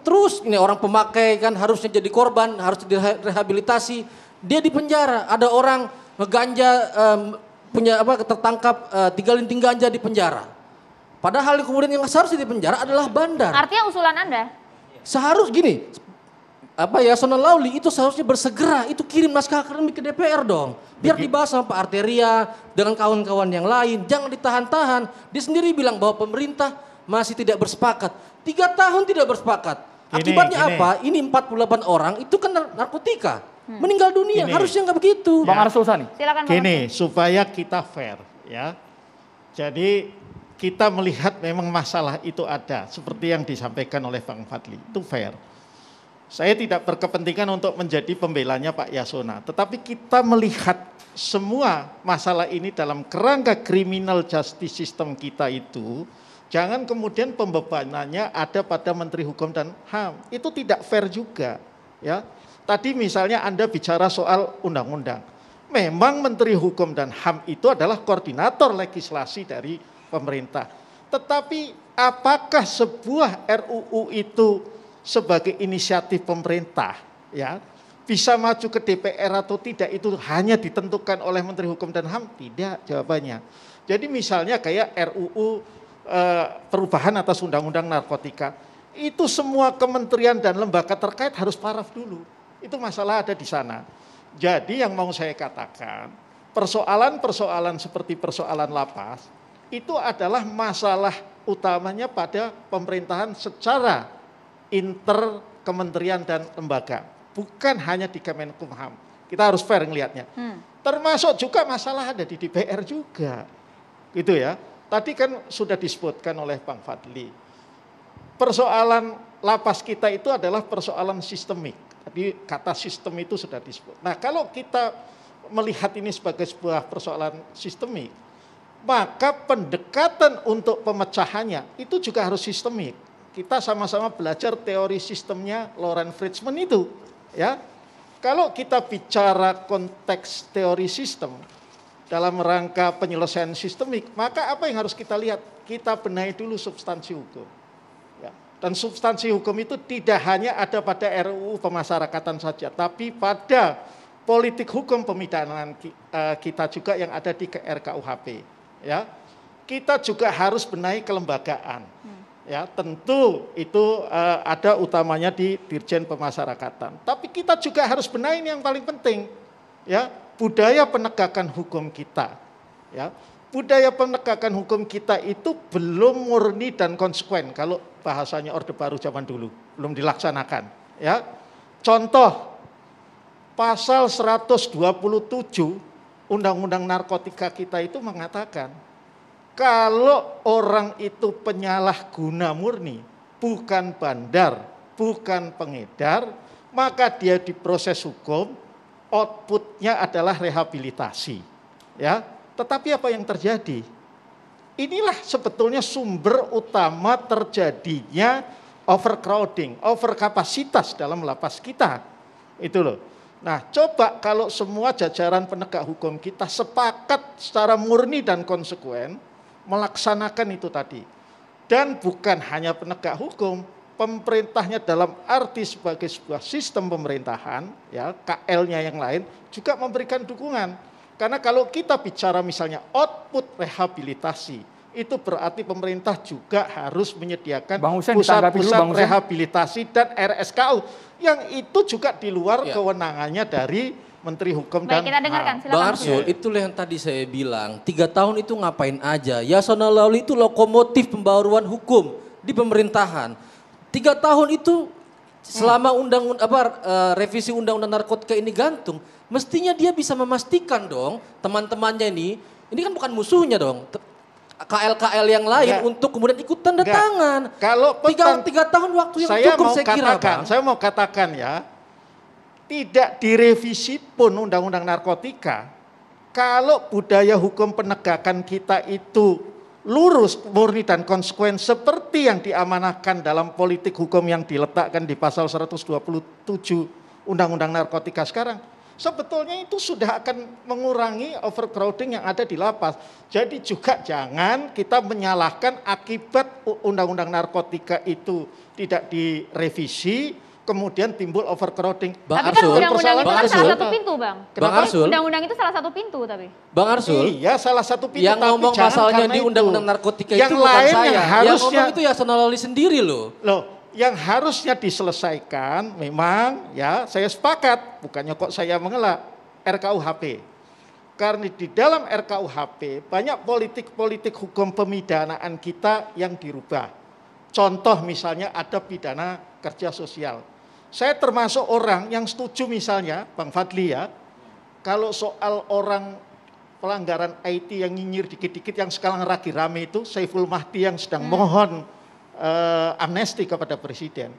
terus ini orang pemakai kan harusnya jadi korban, harus direhabilitasi. Dia di penjara, ada orang ngeganja um, punya apa tertangkap uh, tiga linting ganja di penjara. Padahal kemudian yang seharusnya di penjara adalah bandar. Artinya usulan Anda? Seharus gini, apa ya Sonal Lauli itu seharusnya bersegera itu kirim naskah akademik ke DPR dong biar Begit. dibahas sama Pak Arteria dengan kawan-kawan yang lain jangan ditahan-tahan dia sendiri bilang bahwa pemerintah masih tidak bersepakat tiga tahun tidak bersepakat akibatnya gini, apa ini 48 orang itu kan narkotika hmm. meninggal dunia gini. harusnya nggak begitu ya. Bang Arsul Sani silakan Bang gini supaya kita fair ya jadi kita melihat memang masalah itu ada seperti yang disampaikan oleh Bang Fadli itu fair saya tidak berkepentingan untuk menjadi pembelanya Pak Yasona, tetapi kita melihat semua masalah ini dalam kerangka criminal justice system kita itu, jangan kemudian pembebanannya ada pada Menteri Hukum dan HAM. Itu tidak fair juga, ya. Tadi misalnya Anda bicara soal undang-undang. Memang Menteri Hukum dan HAM itu adalah koordinator legislasi dari pemerintah. Tetapi apakah sebuah RUU itu sebagai inisiatif pemerintah ya bisa maju ke DPR atau tidak itu hanya ditentukan oleh Menteri Hukum dan HAM tidak jawabannya. Jadi misalnya kayak RUU eh, perubahan atas undang-undang narkotika itu semua kementerian dan lembaga terkait harus paraf dulu. Itu masalah ada di sana. Jadi yang mau saya katakan, persoalan-persoalan seperti persoalan lapas itu adalah masalah utamanya pada pemerintahan secara inter kementerian dan lembaga. Bukan hanya di Kemenkumham. Kita harus fair ngelihatnya. Hmm. Termasuk juga masalah ada di DPR juga. Gitu ya. Tadi kan sudah disebutkan oleh Bang Fadli. Persoalan lapas kita itu adalah persoalan sistemik. Tadi kata sistem itu sudah disebut. Nah kalau kita melihat ini sebagai sebuah persoalan sistemik, maka pendekatan untuk pemecahannya itu juga harus sistemik. Kita sama-sama belajar teori sistemnya Loren Fritzman itu, ya. Kalau kita bicara konteks teori sistem dalam rangka penyelesaian sistemik, maka apa yang harus kita lihat? Kita benahi dulu substansi hukum. Ya. Dan substansi hukum itu tidak hanya ada pada RUU pemasyarakatan saja, tapi pada politik hukum pemidanaan eh, kita juga yang ada di RKUHP. Ya, kita juga harus benahi kelembagaan. Hmm ya tentu itu uh, ada utamanya di Dirjen Pemasarakatan. Tapi kita juga harus benahi yang paling penting, ya budaya penegakan hukum kita, ya budaya penegakan hukum kita itu belum murni dan konsekuen kalau bahasanya Orde Baru zaman dulu belum dilaksanakan, ya contoh pasal 127 Undang-Undang Narkotika kita itu mengatakan kalau orang itu penyalahguna murni, bukan bandar, bukan pengedar, maka dia diproses hukum, outputnya adalah rehabilitasi. Ya, tetapi apa yang terjadi? Inilah sebetulnya sumber utama terjadinya overcrowding, overkapasitas dalam lapas kita. Itu loh. Nah, coba kalau semua jajaran penegak hukum kita sepakat secara murni dan konsekuen melaksanakan itu tadi. Dan bukan hanya penegak hukum, pemerintahnya dalam arti sebagai sebuah sistem pemerintahan, ya KL-nya yang lain juga memberikan dukungan. Karena kalau kita bicara misalnya output rehabilitasi, itu berarti pemerintah juga harus menyediakan pusat-pusat rehabilitasi dan RSKU yang itu juga di luar ya. kewenangannya dari Menteri Hukum Baik, dan kita dengarkan, silakan. Bang Arsul, itulah yang tadi saya bilang, tiga tahun itu ngapain aja. Yasona Lawli itu lokomotif pembaruan hukum di pemerintahan. Tiga tahun itu selama hmm. undang apa e, revisi undang-undang narkotika ini gantung, mestinya dia bisa memastikan dong teman-temannya ini, ini kan bukan musuhnya dong. KL-KL yang lain Enggak. untuk kemudian ikut tanda Enggak. tangan. Kalau tiga, tiga tahun waktu yang saya cukup mau saya katakan, kira, Bang. Saya mau katakan ya, tidak direvisi pun undang-undang narkotika, kalau budaya hukum penegakan kita itu lurus, murni dan konsekuen seperti yang diamanahkan dalam politik hukum yang diletakkan di pasal 127 Undang-Undang Narkotika sekarang, sebetulnya itu sudah akan mengurangi overcrowding yang ada di lapas. Jadi juga jangan kita menyalahkan akibat Undang-Undang Narkotika itu tidak direvisi, kemudian timbul overcrowding. Bang tapi kan Arsul, kan undang-undang itu Bang salah satu pintu, Bang. Kenapa? Bang Arsul. Undang-undang itu salah satu pintu tapi. Bang Arsul. Iya, salah satu pintu. Yang tapi ngomong masalahnya di undang-undang narkotika yang itu bukan saya. Harusnya, yang ngomong itu ya Sonaloli sendiri loh. Loh, yang harusnya diselesaikan memang ya saya sepakat, bukannya kok saya mengelak, RKUHP karena di dalam RKUHP banyak politik-politik hukum pemidanaan kita yang dirubah. Contoh misalnya ada pidana kerja sosial. Saya termasuk orang yang setuju misalnya, Bang Fadli ya, kalau soal orang pelanggaran IT yang nyinyir dikit-dikit yang sekarang lagi rame itu Saiful Mahdi yang sedang hmm. mohon uh, amnesti kepada presiden.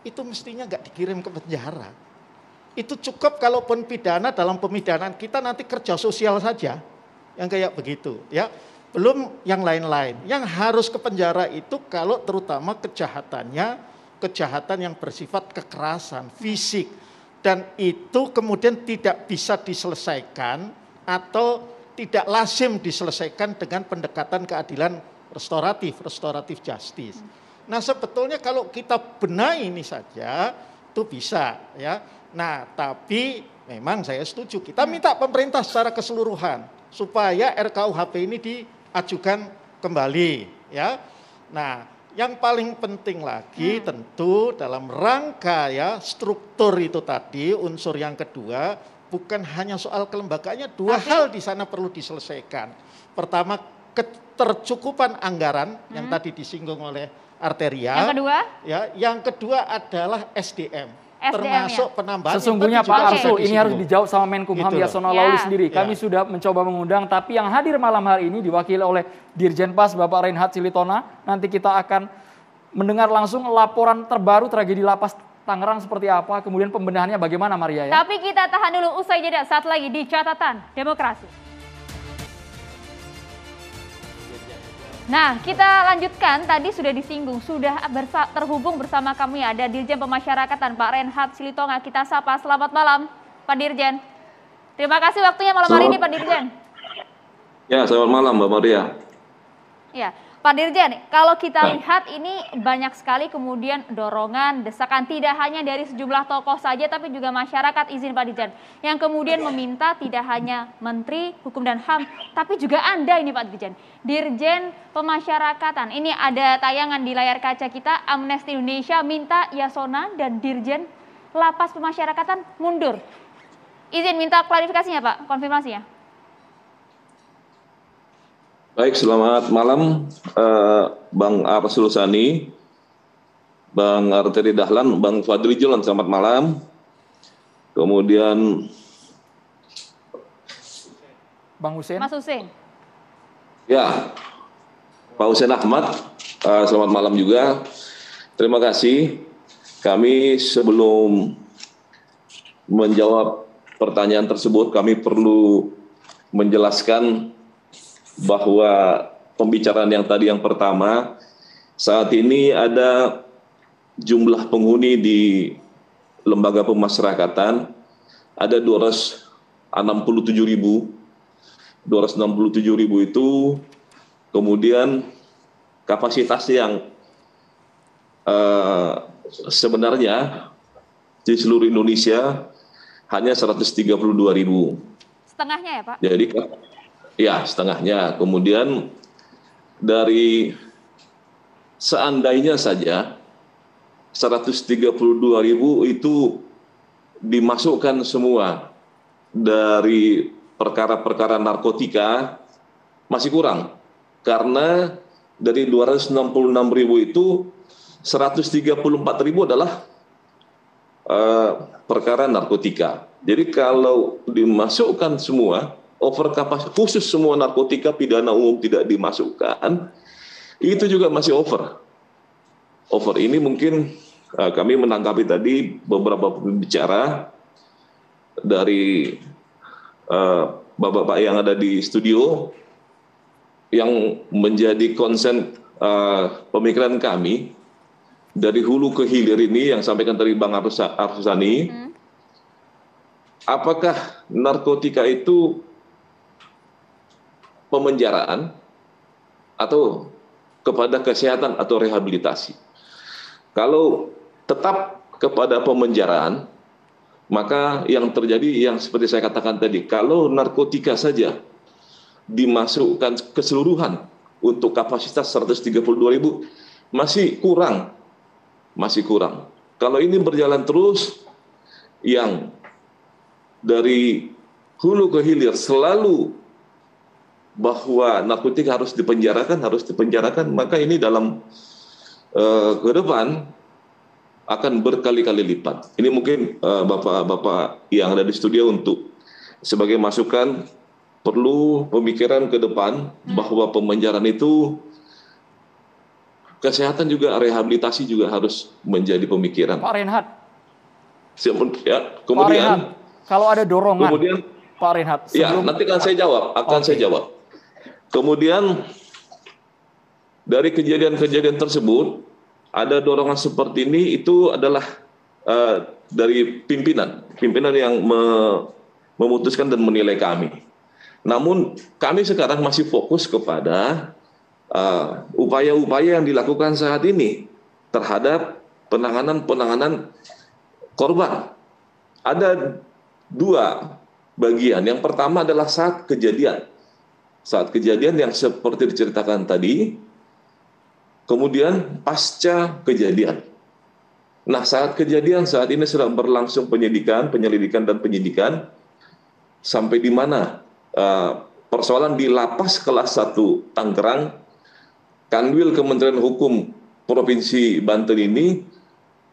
Itu mestinya nggak dikirim ke penjara. Itu cukup kalaupun pidana dalam pemidanaan kita nanti kerja sosial saja yang kayak begitu ya belum yang lain-lain. Yang harus ke penjara itu kalau terutama kejahatannya kejahatan yang bersifat kekerasan fisik dan itu kemudian tidak bisa diselesaikan atau tidak lazim diselesaikan dengan pendekatan keadilan restoratif, restoratif justice. Nah sebetulnya kalau kita benahi ini saja itu bisa ya. Nah tapi memang saya setuju kita minta pemerintah secara keseluruhan supaya RKUHP ini diajukan kembali ya. Nah yang paling penting lagi hmm. tentu dalam rangka ya struktur itu tadi unsur yang kedua bukan hanya soal kelembagaannya dua Tapi, hal di sana perlu diselesaikan. Pertama ketercukupan anggaran hmm. yang tadi disinggung oleh Arteria. Yang kedua? Ya, yang kedua adalah SDM termasuk penambahan sesungguhnya Pak Arsul ini harus dijawab sama Menkumham gitu Yasona Lauli ya. sendiri kami ya. sudah mencoba mengundang tapi yang hadir malam hari ini diwakili oleh Dirjen Pas Bapak Reinhard Silitona nanti kita akan mendengar langsung laporan terbaru tragedi lapas Tangerang seperti apa, kemudian pembenahannya bagaimana Maria ya? Tapi kita tahan dulu usai jeda saat lagi di catatan demokrasi. Nah, kita lanjutkan. Tadi sudah disinggung, sudah bersa terhubung bersama kami ada Dirjen Pemasyarakatan Pak Renhat Silitonga. Kita sapa. Selamat malam, Pak Dirjen. Terima kasih waktunya malam hari ini, Pak Dirjen. Ya, selamat malam, Mbak Maria. Ya, Pak Dirjen, kalau kita lihat ini banyak sekali kemudian dorongan, desakan tidak hanya dari sejumlah tokoh saja tapi juga masyarakat izin Pak Dirjen yang kemudian meminta tidak hanya Menteri Hukum dan HAM tapi juga Anda ini Pak Dirjen. Dirjen Pemasyarakatan. Ini ada tayangan di layar kaca kita Amnesty Indonesia minta Yasona dan Dirjen Lapas Pemasyarakatan mundur. Izin minta klarifikasinya Pak, konfirmasinya. Baik, selamat malam uh, Bang Arsul Sani, Bang Arteri Dahlan, Bang Fadli Julan, selamat malam. Kemudian Bang Hussein. Mas Husin. Ya, Pak Hussein Ahmad, uh, selamat malam juga. Terima kasih. Kami sebelum menjawab pertanyaan tersebut, kami perlu menjelaskan bahwa pembicaraan yang tadi yang pertama saat ini ada jumlah penghuni di lembaga pemasyarakatan ada 267 ribu 267 ribu itu kemudian kapasitas yang uh, sebenarnya di seluruh Indonesia hanya 132 ribu setengahnya ya Pak jadi Ya, setengahnya. Kemudian dari seandainya saja 132 ribu itu dimasukkan semua dari perkara-perkara narkotika masih kurang karena dari 266 ribu itu 134 ribu adalah uh, perkara narkotika. Jadi kalau dimasukkan semua overkapasitas khusus semua narkotika pidana umum tidak dimasukkan itu juga masih over. Over ini mungkin uh, kami menanggapi tadi beberapa pembicara dari bapak eh, bapak-bapak yang ada di studio yang menjadi konsen uh, pemikiran kami dari hulu ke hilir ini yang sampaikan dari Bang Arsusani, hmm. apakah narkotika itu pemenjaraan atau kepada kesehatan atau rehabilitasi. Kalau tetap kepada pemenjaraan, maka yang terjadi yang seperti saya katakan tadi, kalau narkotika saja dimasukkan keseluruhan untuk kapasitas 132 ribu, masih kurang, masih kurang. Kalau ini berjalan terus, yang dari hulu ke hilir selalu bahwa narkotik harus dipenjarakan, harus dipenjarakan, maka ini dalam uh, ke depan akan berkali-kali lipat. Ini mungkin bapak eh, bapak-bapak yang ada di studio untuk sebagai masukan perlu pemikiran ke depan hmm. bahwa pemenjaran itu kesehatan juga rehabilitasi juga harus menjadi pemikiran. Pak Renhat. Ya, kemudian Pak Renhat, kalau ada dorongan. Kemudian Pak Renhat. ya, nanti akan saya jawab, akan okay. saya jawab. Kemudian dari kejadian-kejadian tersebut ada dorongan seperti ini itu adalah uh, dari pimpinan, pimpinan yang me memutuskan dan menilai kami. Namun kami sekarang masih fokus kepada eh, upaya-upaya uh, yang dilakukan saat ini terhadap penanganan-penanganan korban. Ada dua bagian. Yang pertama adalah saat kejadian saat kejadian yang seperti diceritakan tadi, kemudian pasca kejadian. Nah, saat kejadian saat ini sedang berlangsung penyidikan, penyelidikan dan penyidikan sampai di mana uh, persoalan di lapas kelas 1 Tangerang Kanwil Kementerian Hukum Provinsi Banten ini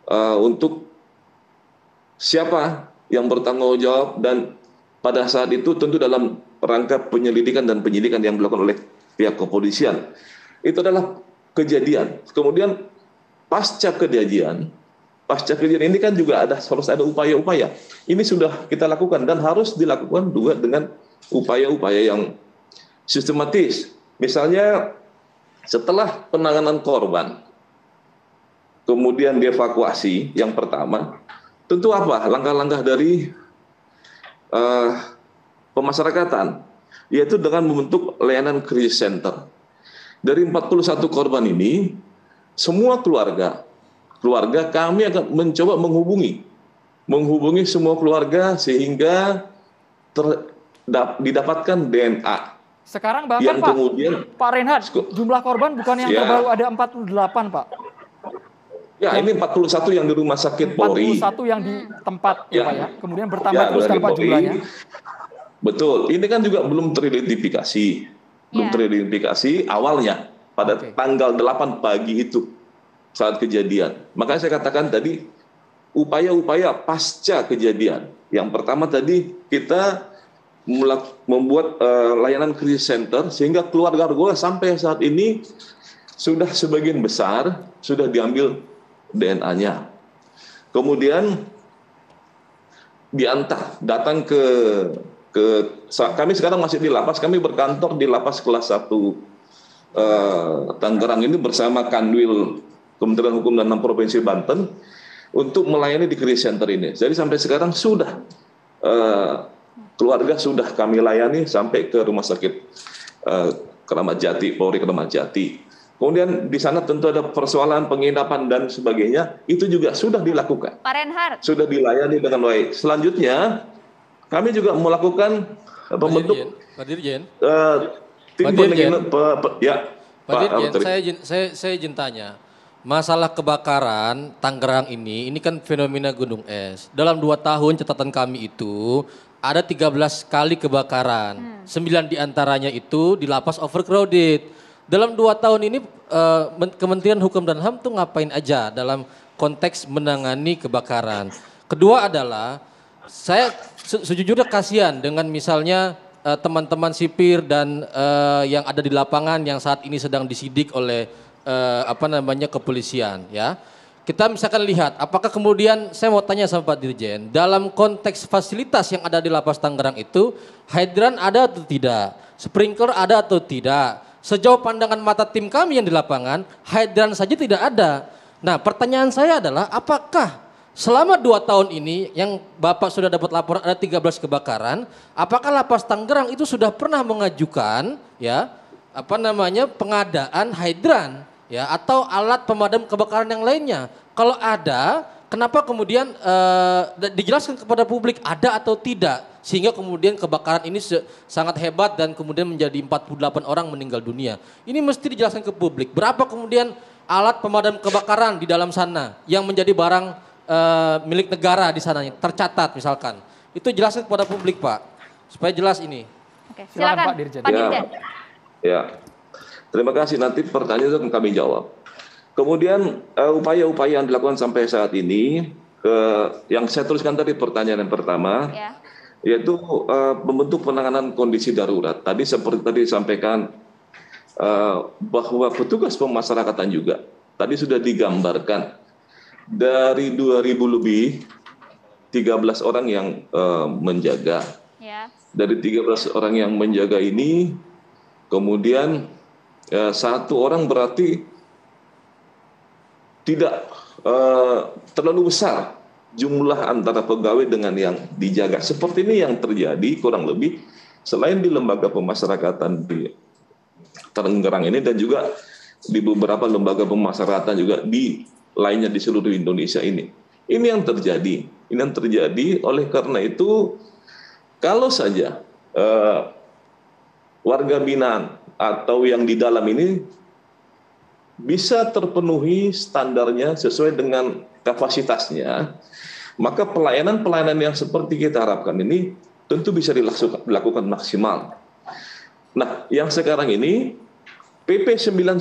uh, untuk siapa yang bertanggung jawab dan pada saat itu tentu dalam rangka penyelidikan dan penyidikan yang dilakukan oleh pihak kepolisian. Itu adalah kejadian. Kemudian pasca kejadian, pasca kejadian ini kan juga ada harus ada upaya-upaya. Ini sudah kita lakukan dan harus dilakukan juga dengan upaya-upaya yang sistematis. Misalnya setelah penanganan korban, kemudian dievakuasi yang pertama, tentu apa langkah-langkah dari uh, pemasyarakatan, yaitu dengan membentuk layanan krisis center. Dari 41 korban ini, semua keluarga, keluarga kami akan mencoba menghubungi, menghubungi semua keluarga sehingga ter, dap, didapatkan DNA. Sekarang bahkan yang Pak, kemudian, Pak Renhat, jumlah korban bukan yang ya. terbaru ada 48 Pak. Ya, ini 41 yang di rumah sakit Polri. 41 yang di hmm. tempat ya, ya, Pak ya. Kemudian bertambah ya, terus kan jumlahnya. Betul. Ini kan juga belum teridentifikasi. Belum ya. teridentifikasi awalnya pada okay. tanggal 8 pagi itu saat kejadian. Makanya saya katakan tadi upaya-upaya pasca kejadian. Yang pertama tadi kita membuat uh, layanan krisis center sehingga keluarga Argola sampai saat ini sudah sebagian besar sudah diambil DNA-nya. Kemudian diantar datang ke ke kami sekarang masih di lapas, kami berkantor di lapas kelas 1 eh, Tangerang ini bersama Kanwil Kementerian Hukum dan Ham Provinsi Banten untuk melayani di kris center ini. Jadi sampai sekarang sudah eh, keluarga sudah kami layani sampai ke rumah sakit eh, Keramat Jati, Polri Keramat Jati. Kemudian di sana tentu ada persoalan penginapan dan sebagainya, itu juga sudah dilakukan. Pak Renhard. Sudah dilayani dengan baik. Selanjutnya, kami juga melakukan eh, pembentuk Pak Dirjen. Uh, tim Pak Dirjen. Pe, pe, ya, Pak, Pak Dirjen, saya, izin, saya, saya izin tanya. Masalah kebakaran Tangerang ini, ini kan fenomena gunung es. Dalam dua tahun catatan kami itu, ada 13 kali kebakaran. Hmm. 9 diantaranya itu di lapas overcrowded dalam dua tahun ini uh, Kementerian Hukum dan HAM tuh ngapain aja dalam konteks menangani kebakaran. Kedua adalah saya se sejujurnya kasihan dengan misalnya eh, teman-teman uh, sipir dan uh, yang ada di lapangan yang saat ini sedang disidik oleh uh, apa namanya kepolisian ya. Kita misalkan lihat apakah kemudian saya mau tanya sama Pak Dirjen dalam konteks fasilitas yang ada di Lapas Tangerang itu hydran ada atau tidak? Sprinkler ada atau tidak? Sejauh pandangan mata tim kami yang di lapangan, hydran saja tidak ada. Nah pertanyaan saya adalah apakah selama dua tahun ini yang Bapak sudah dapat laporan ada 13 kebakaran, apakah Lapas Tangerang itu sudah pernah mengajukan ya apa namanya pengadaan hydran ya atau alat pemadam kebakaran yang lainnya? Kalau ada, Kenapa kemudian uh, dijelaskan kepada publik ada atau tidak sehingga kemudian kebakaran ini sangat hebat dan kemudian menjadi 48 orang meninggal dunia. Ini mesti dijelaskan ke publik. Berapa kemudian alat pemadam kebakaran di dalam sana yang menjadi barang uh, milik negara di sana tercatat misalkan. Itu jelaskan kepada publik, Pak. Supaya jelas ini. Oke, silakan, silakan Pak Dirjen. Pak Dirjen. Ya. ya. Terima kasih nanti pertanyaan itu akan kami jawab. Kemudian eh, upaya-upaya yang dilakukan sampai saat ini, eh, yang saya teruskan tadi pertanyaan yang pertama, ya. yaitu eh, membentuk penanganan kondisi darurat. Tadi seperti tadi disampaikan eh, bahwa petugas pemasyarakatan juga tadi sudah digambarkan dari 2.000 lebih 13 orang yang eh, menjaga. Ya. Dari 13 orang yang menjaga ini, kemudian eh, satu orang berarti tidak uh, terlalu besar jumlah antara pegawai dengan yang dijaga. Seperti ini yang terjadi kurang lebih selain di lembaga pemasyarakatan di Tangerang ini dan juga di beberapa lembaga pemasyarakatan juga di lainnya di seluruh Indonesia ini. Ini yang terjadi. Ini yang terjadi oleh karena itu kalau saja uh, warga binaan atau yang di dalam ini bisa terpenuhi standarnya sesuai dengan kapasitasnya, maka pelayanan-pelayanan yang seperti kita harapkan ini tentu bisa dilakukan maksimal. Nah, yang sekarang ini PP 99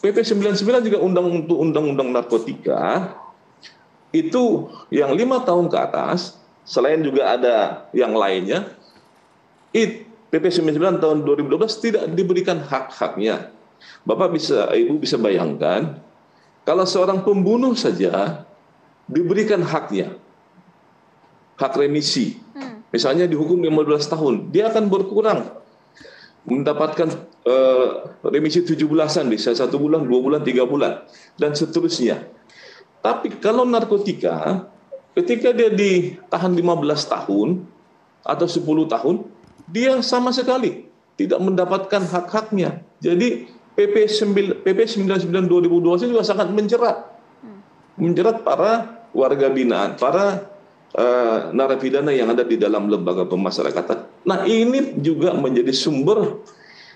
PP 99 juga undang untuk undang-undang narkotika itu yang lima tahun ke atas selain juga ada yang lainnya it PP 99 tahun 2012 tidak diberikan hak-haknya Bapak bisa, Ibu bisa bayangkan, kalau seorang pembunuh saja diberikan haknya, hak remisi, hmm. misalnya dihukum 15 tahun, dia akan berkurang mendapatkan uh, remisi 17-an bisa satu bulan, dua bulan, tiga bulan dan seterusnya. Tapi kalau narkotika, ketika dia ditahan 15 tahun atau 10 tahun, dia sama sekali tidak mendapatkan hak-haknya. Jadi PP PP 99 2020 juga sangat menjerat hmm. menjerat para warga binaan, para uh, narapidana yang ada di dalam lembaga pemasyarakatan. Nah, ini juga menjadi sumber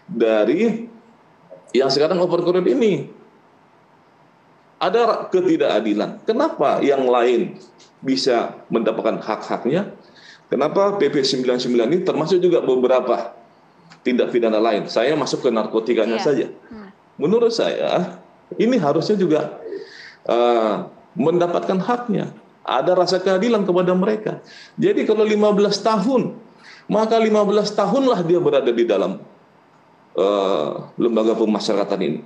dari yang sekarang overcrowded ini. Ada ketidakadilan. Kenapa yang lain bisa mendapatkan hak-haknya? Kenapa PP 99 ini termasuk juga beberapa tindak pidana lain. Saya masuk ke narkotikanya yeah. saja. Hmm. Menurut saya ini harusnya juga uh, mendapatkan haknya. Ada rasa keadilan kepada mereka. Jadi kalau 15 tahun, maka 15 tahunlah dia berada di dalam uh, lembaga pemasyarakatan ini.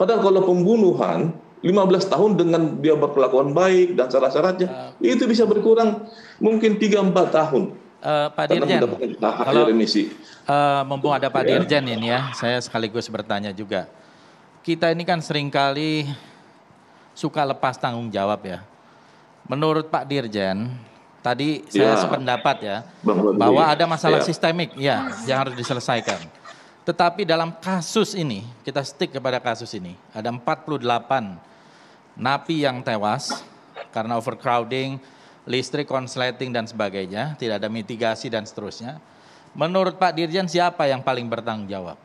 Padahal kalau pembunuhan 15 tahun dengan dia berkelakuan baik dan syarat-syaratnya, ya. itu bisa berkurang mungkin 3-4 tahun. Uh, Pak Dirjen, kalau uh, mumpung ada Pak ya. Dirjen ini ya, saya sekaligus bertanya juga. Kita ini kan seringkali suka lepas tanggung jawab ya. Menurut Pak Dirjen, tadi ya. saya iya. sependapat ya, Bang bahwa ada masalah ya. sistemik ya yang harus diselesaikan. Tetapi dalam kasus ini, kita stick kepada kasus ini, ada 48 napi yang tewas karena overcrowding, listrik konsleting dan sebagainya, tidak ada mitigasi dan seterusnya. Menurut Pak Dirjen siapa yang paling bertanggung jawab?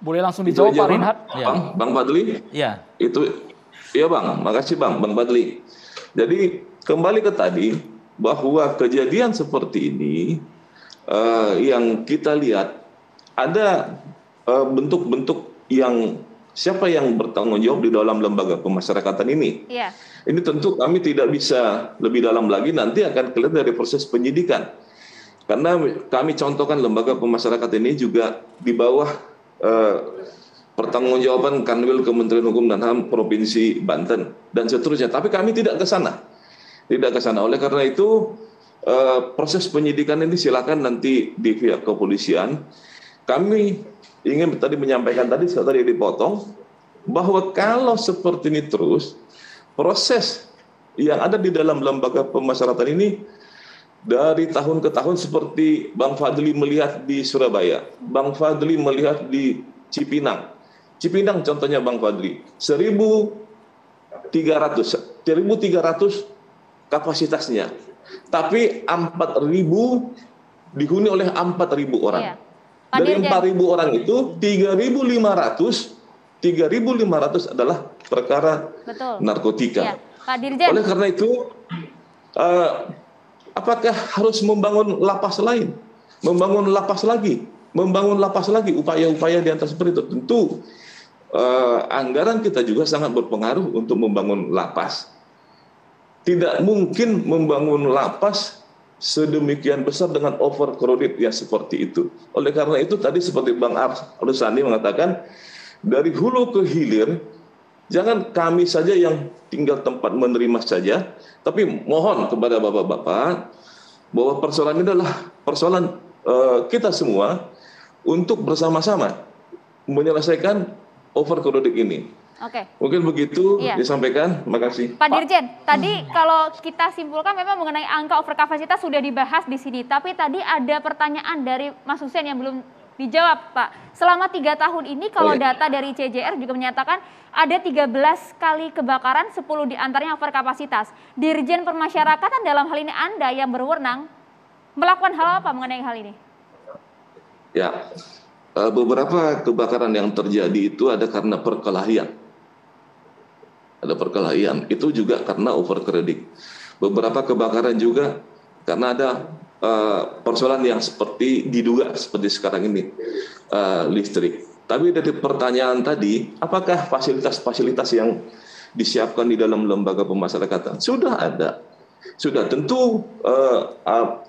Boleh langsung dijawab Pak Renhat? ya. Bang iya. Badli? Iya. Itu Iya Bang, makasih Bang, Bang Padli. Jadi kembali ke tadi bahwa kejadian seperti ini uh, yang kita lihat ada eh, bentuk-bentuk uh, yang siapa yang bertanggung jawab di dalam lembaga pemasyarakatan ini. Ya. Ini tentu kami tidak bisa lebih dalam lagi nanti akan kelihatan dari proses penyidikan. Karena kami contohkan lembaga pemasyarakatan ini juga di bawah eh, pertanggungjawaban Kanwil Kementerian Hukum dan HAM Provinsi Banten dan seterusnya. Tapi kami tidak ke sana. Tidak ke sana. Oleh karena itu eh, proses penyidikan ini silakan nanti di pihak kepolisian kami ingin tadi menyampaikan tadi, saya tadi dipotong, bahwa kalau seperti ini terus, proses yang ada di dalam lembaga pemasyarakatan ini dari tahun ke tahun seperti Bang Fadli melihat di Surabaya, Bang Fadli melihat di Cipinang. Cipinang contohnya Bang Fadli, 1.300, 1.300 kapasitasnya. Tapi 4.000 dihuni oleh 4.000 orang. Yeah. Dari kan? empat 4.000 orang itu tiga lima ratus adalah perkara Betul. narkotika. Ya. Pak Dirjen. Oleh karena itu uh, apakah harus membangun lapas lain, membangun lapas lagi, membangun lapas lagi upaya-upaya di atas seperti itu tentu uh, anggaran kita juga sangat berpengaruh untuk membangun lapas. Tidak mungkin membangun lapas sedemikian besar dengan over overcrowded ya seperti itu. Oleh karena itu tadi seperti Bang Arsani mengatakan dari hulu ke hilir jangan kami saja yang tinggal tempat menerima saja, tapi mohon kepada bapak-bapak bahwa persoalan ini adalah persoalan uh, kita semua untuk bersama-sama menyelesaikan over ini. Oke. Okay. Mungkin begitu iya. disampaikan. kasih. Pak Dirjen, tadi kalau kita simpulkan memang mengenai angka over kapasitas sudah dibahas di sini, tapi tadi ada pertanyaan dari Mas Hussein yang belum dijawab, Pak. Selama tiga tahun ini kalau oh, iya. data dari CJR juga menyatakan ada 13 kali kebakaran, 10 diantaranya over kapasitas. Dirjen Permasyarakatan dalam hal ini Anda yang berwenang melakukan hal apa mengenai hal ini? Ya, Eh, beberapa kebakaran yang terjadi itu ada karena perkelahian. Ada perkelahian. Itu juga karena overcredit. Beberapa kebakaran juga karena ada uh, persoalan yang seperti diduga seperti sekarang ini uh, listrik. Tapi dari pertanyaan tadi, apakah fasilitas-fasilitas yang disiapkan di dalam lembaga pemasyarakatan sudah ada? Sudah tentu uh,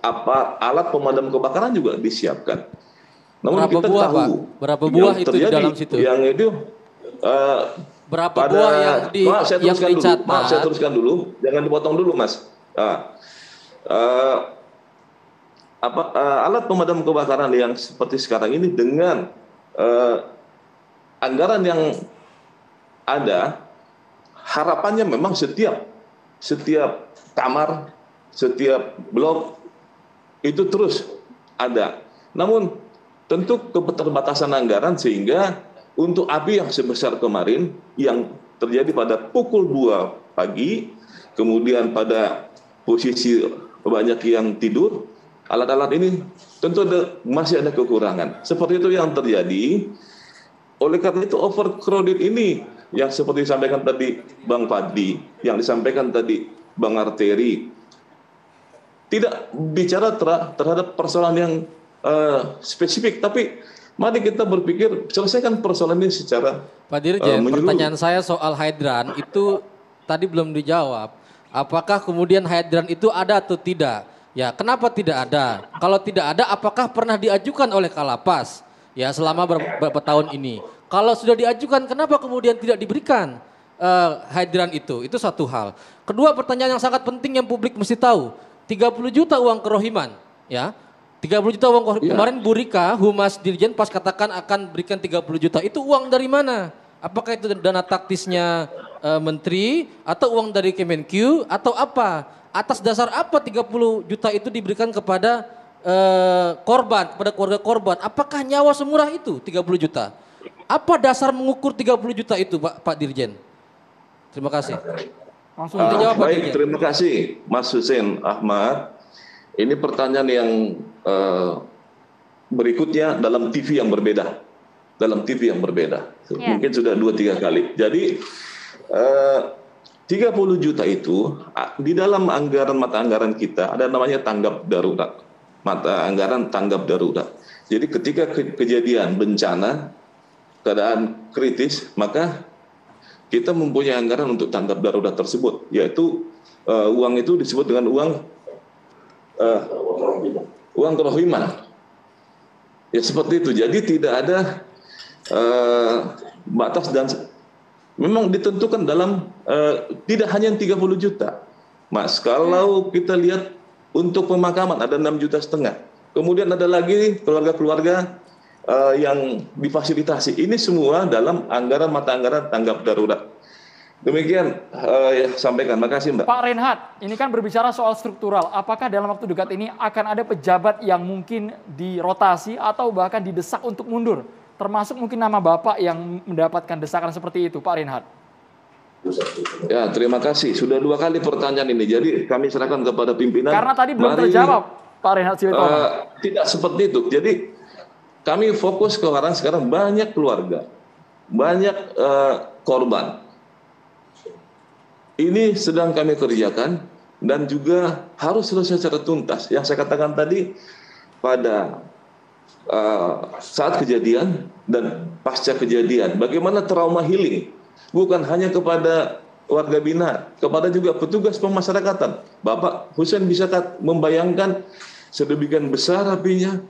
apa alat pemadam kebakaran juga disiapkan namun berapa kita buah, tahu Pak? berapa iya, buah itu terjadi, di dalam situ? Yang itu uh, berapa pada, buah yang di maaf, saya yang dicatat? Dulu, maaf, saya teruskan dulu, jangan dipotong dulu, Mas. Uh, uh, apa uh, alat pemadam kebakaran yang seperti sekarang ini dengan uh, anggaran yang ada harapannya memang setiap setiap kamar, setiap blok itu terus ada. Namun tentu keterbatasan anggaran sehingga untuk api yang sebesar kemarin yang terjadi pada pukul 2 pagi, kemudian pada posisi banyak yang tidur, alat-alat ini tentu ada, masih ada kekurangan. Seperti itu yang terjadi. Oleh karena itu overcrowded ini yang seperti disampaikan tadi Bang Fadli, yang disampaikan tadi Bang Arteri, tidak bicara terhadap persoalan yang uh, spesifik, tapi mari kita berpikir selesaikan persoalan ini secara Pak Dirjen, uh, pertanyaan saya soal hydran itu tadi belum dijawab. Apakah kemudian hydran itu ada atau tidak? Ya, kenapa tidak ada? Kalau tidak ada, apakah pernah diajukan oleh Kalapas? Ya, selama beberapa tahun ini. Kalau sudah diajukan, kenapa kemudian tidak diberikan? uh, hydran itu. Itu satu hal. Kedua pertanyaan yang sangat penting yang publik mesti tahu. 30 juta uang kerohiman ya 30 juta uang ya. kemarin Rika Humas Dirjen pas katakan akan berikan 30 juta. Itu uang dari mana? Apakah itu dana taktisnya uh, menteri atau uang dari Kemenq atau apa? Atas dasar apa 30 juta itu diberikan kepada uh, korban, kepada keluarga korban? Apakah nyawa semurah itu 30 juta? Apa dasar mengukur 30 juta itu, Pak Pak Dirjen? Terima kasih. Langsung dijawab baik, Pak Dirjen. Terima kasih Mas Hussein Ahmad. Ini pertanyaan yang Eh, berikutnya dalam TV yang berbeda, dalam TV yang berbeda. Yeah. Mungkin sudah dua tiga kali. Jadi eh, uh, 30 juta itu di dalam anggaran mata anggaran kita ada namanya tanggap darurat. Mata anggaran tanggap darurat. Jadi ketika ke kejadian bencana keadaan kritis maka kita mempunyai anggaran untuk tanggap darurat tersebut yaitu uh, uang itu disebut dengan uang uh, uang kerohiman. Ya seperti itu. Jadi tidak ada uh, batas dan memang ditentukan dalam uh, tidak hanya yang 30 juta. Mas, kalau kita lihat untuk pemakaman ada 6 juta setengah. Kemudian ada lagi keluarga-keluarga uh, yang difasilitasi. Ini semua dalam anggaran mata anggaran tanggap darurat. Demikian uh, ya, sampaikan. Makasih Mbak. Pak Reinhardt, ini kan berbicara soal struktural. Apakah dalam waktu dekat ini akan ada pejabat yang mungkin dirotasi atau bahkan didesak untuk mundur? Termasuk mungkin nama Bapak yang mendapatkan desakan seperti itu, Pak Reinhardt? Ya, terima kasih. Sudah dua kali pertanyaan ini. Jadi kami serahkan kepada pimpinan. Karena tadi belum Mari, terjawab, Pak Reinhardt Silatorang. Uh, eh, tidak seperti itu. Jadi kami fokus ke orang sekarang banyak keluarga, banyak uh, korban ini sedang kami kerjakan dan juga harus selesai secara tuntas. Yang saya katakan tadi pada uh, saat kejadian dan pasca kejadian, bagaimana trauma healing bukan hanya kepada warga bina, kepada juga petugas pemasyarakatan. Bapak Husain bisa membayangkan sedemikian besar apinya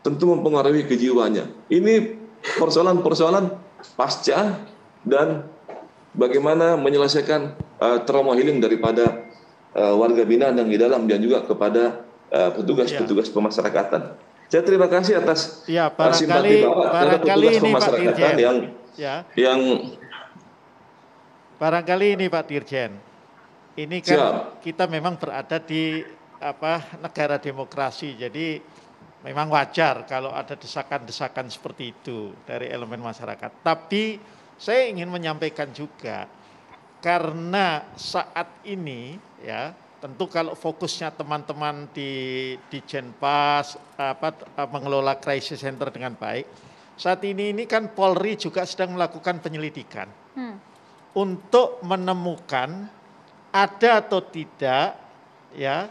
tentu mempengaruhi kejiwanya. Ini persoalan-persoalan pasca dan bagaimana menyelesaikan uh, trauma healing daripada uh, warga binaan yang di dalam dan juga kepada eh, petugas-petugas uh, ya. pemasyarakatan. Saya terima kasih atas ya, simpati Bapak terhadap petugas ini, pemasyarakatan yang ya. yang barangkali ini Pak Dirjen. Ini kan Siap. kita memang berada di apa negara demokrasi. Jadi memang wajar kalau ada desakan-desakan seperti itu dari elemen masyarakat. Tapi saya ingin menyampaikan juga karena saat ini ya tentu kalau fokusnya teman-teman di di Jenpas apa mengelola crisis center dengan baik saat ini ini kan Polri juga sedang melakukan penyelidikan hmm. untuk menemukan ada atau tidak ya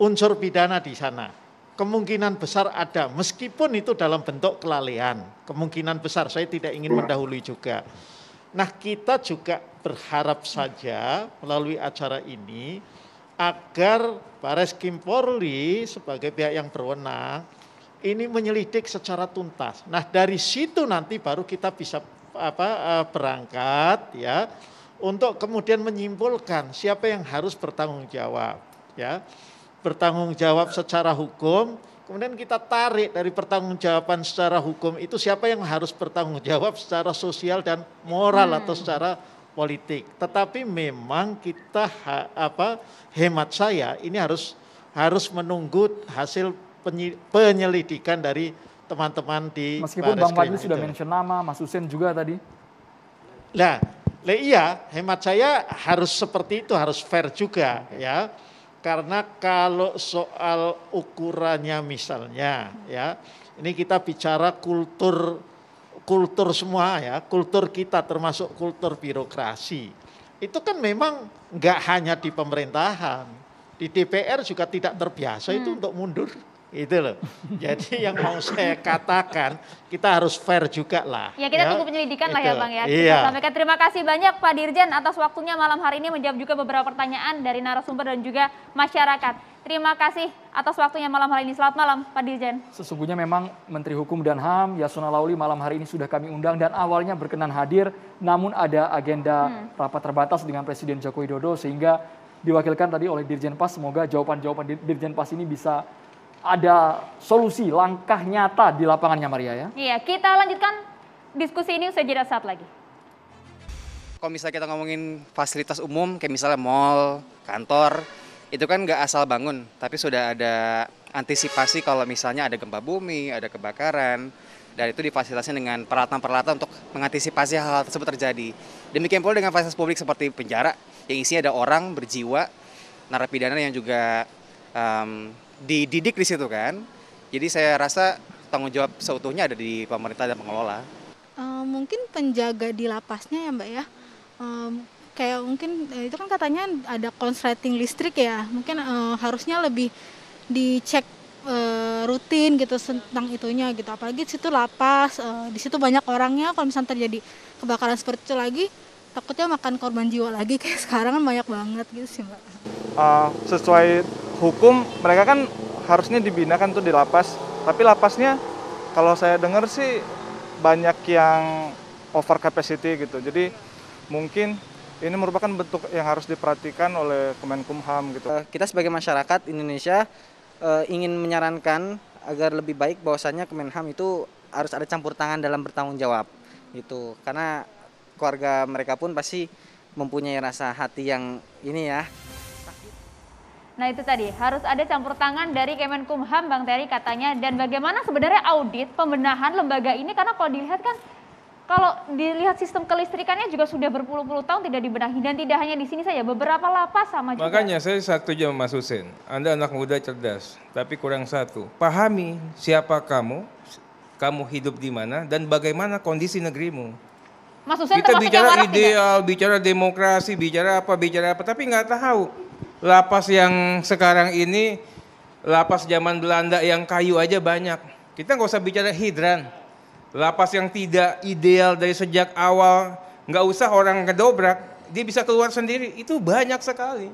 unsur pidana di sana kemungkinan besar ada meskipun itu dalam bentuk kelalaian kemungkinan besar saya tidak ingin mendahului juga nah kita juga berharap saja melalui acara ini agar Baris Kim Polri sebagai pihak yang berwenang ini menyelidik secara tuntas. Nah, dari situ nanti baru kita bisa apa eh, berangkat ya untuk kemudian menyimpulkan siapa yang harus bertanggung jawab ya. Bertanggung jawab secara hukum, kemudian kita tarik dari pertanggungjawaban secara hukum itu siapa yang harus bertanggung jawab secara sosial dan moral hmm. atau secara politik. Tetapi memang kita ha, apa hemat saya ini harus harus menunggu hasil penyelidikan dari teman-teman di Meskipun Baris Bang Fadli sudah mention nama, Mas Husin juga tadi. Nah, le iya, hemat saya harus seperti itu, harus fair juga okay. ya. Karena kalau soal ukurannya misalnya ya, ini kita bicara kultur kultur semua ya, kultur kita termasuk kultur birokrasi. Itu kan memang nggak hanya di pemerintahan, di DPR juga tidak terbiasa hmm. itu untuk mundur. Itu loh. Jadi yang mau saya katakan, kita harus fair juga lah. Ya kita ya. tunggu penyelidikan lah ya Bang ya. iya. sampaikan terima kasih banyak Pak Dirjen atas waktunya malam hari ini menjawab juga beberapa pertanyaan dari narasumber dan juga masyarakat. Terima kasih atas waktunya malam hari ini. Selamat malam Pak Dirjen. Sesungguhnya memang Menteri Hukum dan HAM Yasona Lauli malam hari ini sudah kami undang dan awalnya berkenan hadir namun ada agenda hmm. rapat terbatas dengan Presiden Joko Widodo sehingga diwakilkan tadi oleh Dirjen Pas. Semoga jawaban-jawaban Dirjen Pas ini bisa ada solusi, langkah nyata di lapangannya Maria ya. Iya, kita lanjutkan diskusi ini usai jeda saat lagi. Kalau misalnya kita ngomongin fasilitas umum, kayak misalnya mall, kantor, itu kan nggak asal bangun, tapi sudah ada antisipasi kalau misalnya ada gempa bumi, ada kebakaran, dan itu difasilitasi dengan peralatan-peralatan untuk mengantisipasi hal-hal tersebut terjadi. Demikian pula dengan fasilitas publik seperti penjara yang isinya ada orang berjiwa, narapidana yang juga um, dididik di situ kan. Jadi saya rasa tanggung jawab seutuhnya ada di pemerintah dan pengelola. Eh, mungkin penjaga di lapasnya ya Mbak ya. Um, kayak mungkin eh, itu kan katanya ada konsleting listrik ya. Mungkin eh, harusnya lebih dicek rutin gitu tentang itunya gitu. Apalagi di situ lapas, di situ banyak orangnya kalau misalnya terjadi kebakaran seperti itu lagi takutnya makan korban jiwa lagi kayak sekarang kan banyak banget gitu sih mbak uh, sesuai hukum mereka kan harusnya dibina kan tuh di lapas tapi lapasnya kalau saya dengar sih banyak yang over capacity gitu jadi mungkin ini merupakan bentuk yang harus diperhatikan oleh Kemenkumham gitu. Eh, kita sebagai masyarakat Indonesia uh, ingin menyarankan agar lebih baik bahwasannya Kemenham itu harus ada campur tangan dalam bertanggung jawab gitu. Karena keluarga mereka pun pasti mempunyai rasa hati yang ini ya. Nah itu tadi, harus ada campur tangan dari Kemenkumham Bang Terry katanya. Dan bagaimana sebenarnya audit pembenahan lembaga ini karena kalau dilihat kan kalau dilihat sistem kelistrikannya juga sudah berpuluh-puluh tahun tidak dibenahi dan tidak hanya di sini saja beberapa lapas sama juga. Makanya saya satu jam Mas Husin, Anda anak muda cerdas tapi kurang satu. Pahami siapa kamu, kamu hidup di mana dan bagaimana kondisi negerimu. Maksud saya kita bicara ideal, tidak? bicara demokrasi, bicara apa, bicara apa, tapi nggak tahu lapas yang sekarang ini lapas zaman Belanda yang kayu aja banyak. Kita nggak usah bicara hidran, lapas yang tidak ideal dari sejak awal, nggak usah orang kedobrak, dia bisa keluar sendiri. Itu banyak sekali.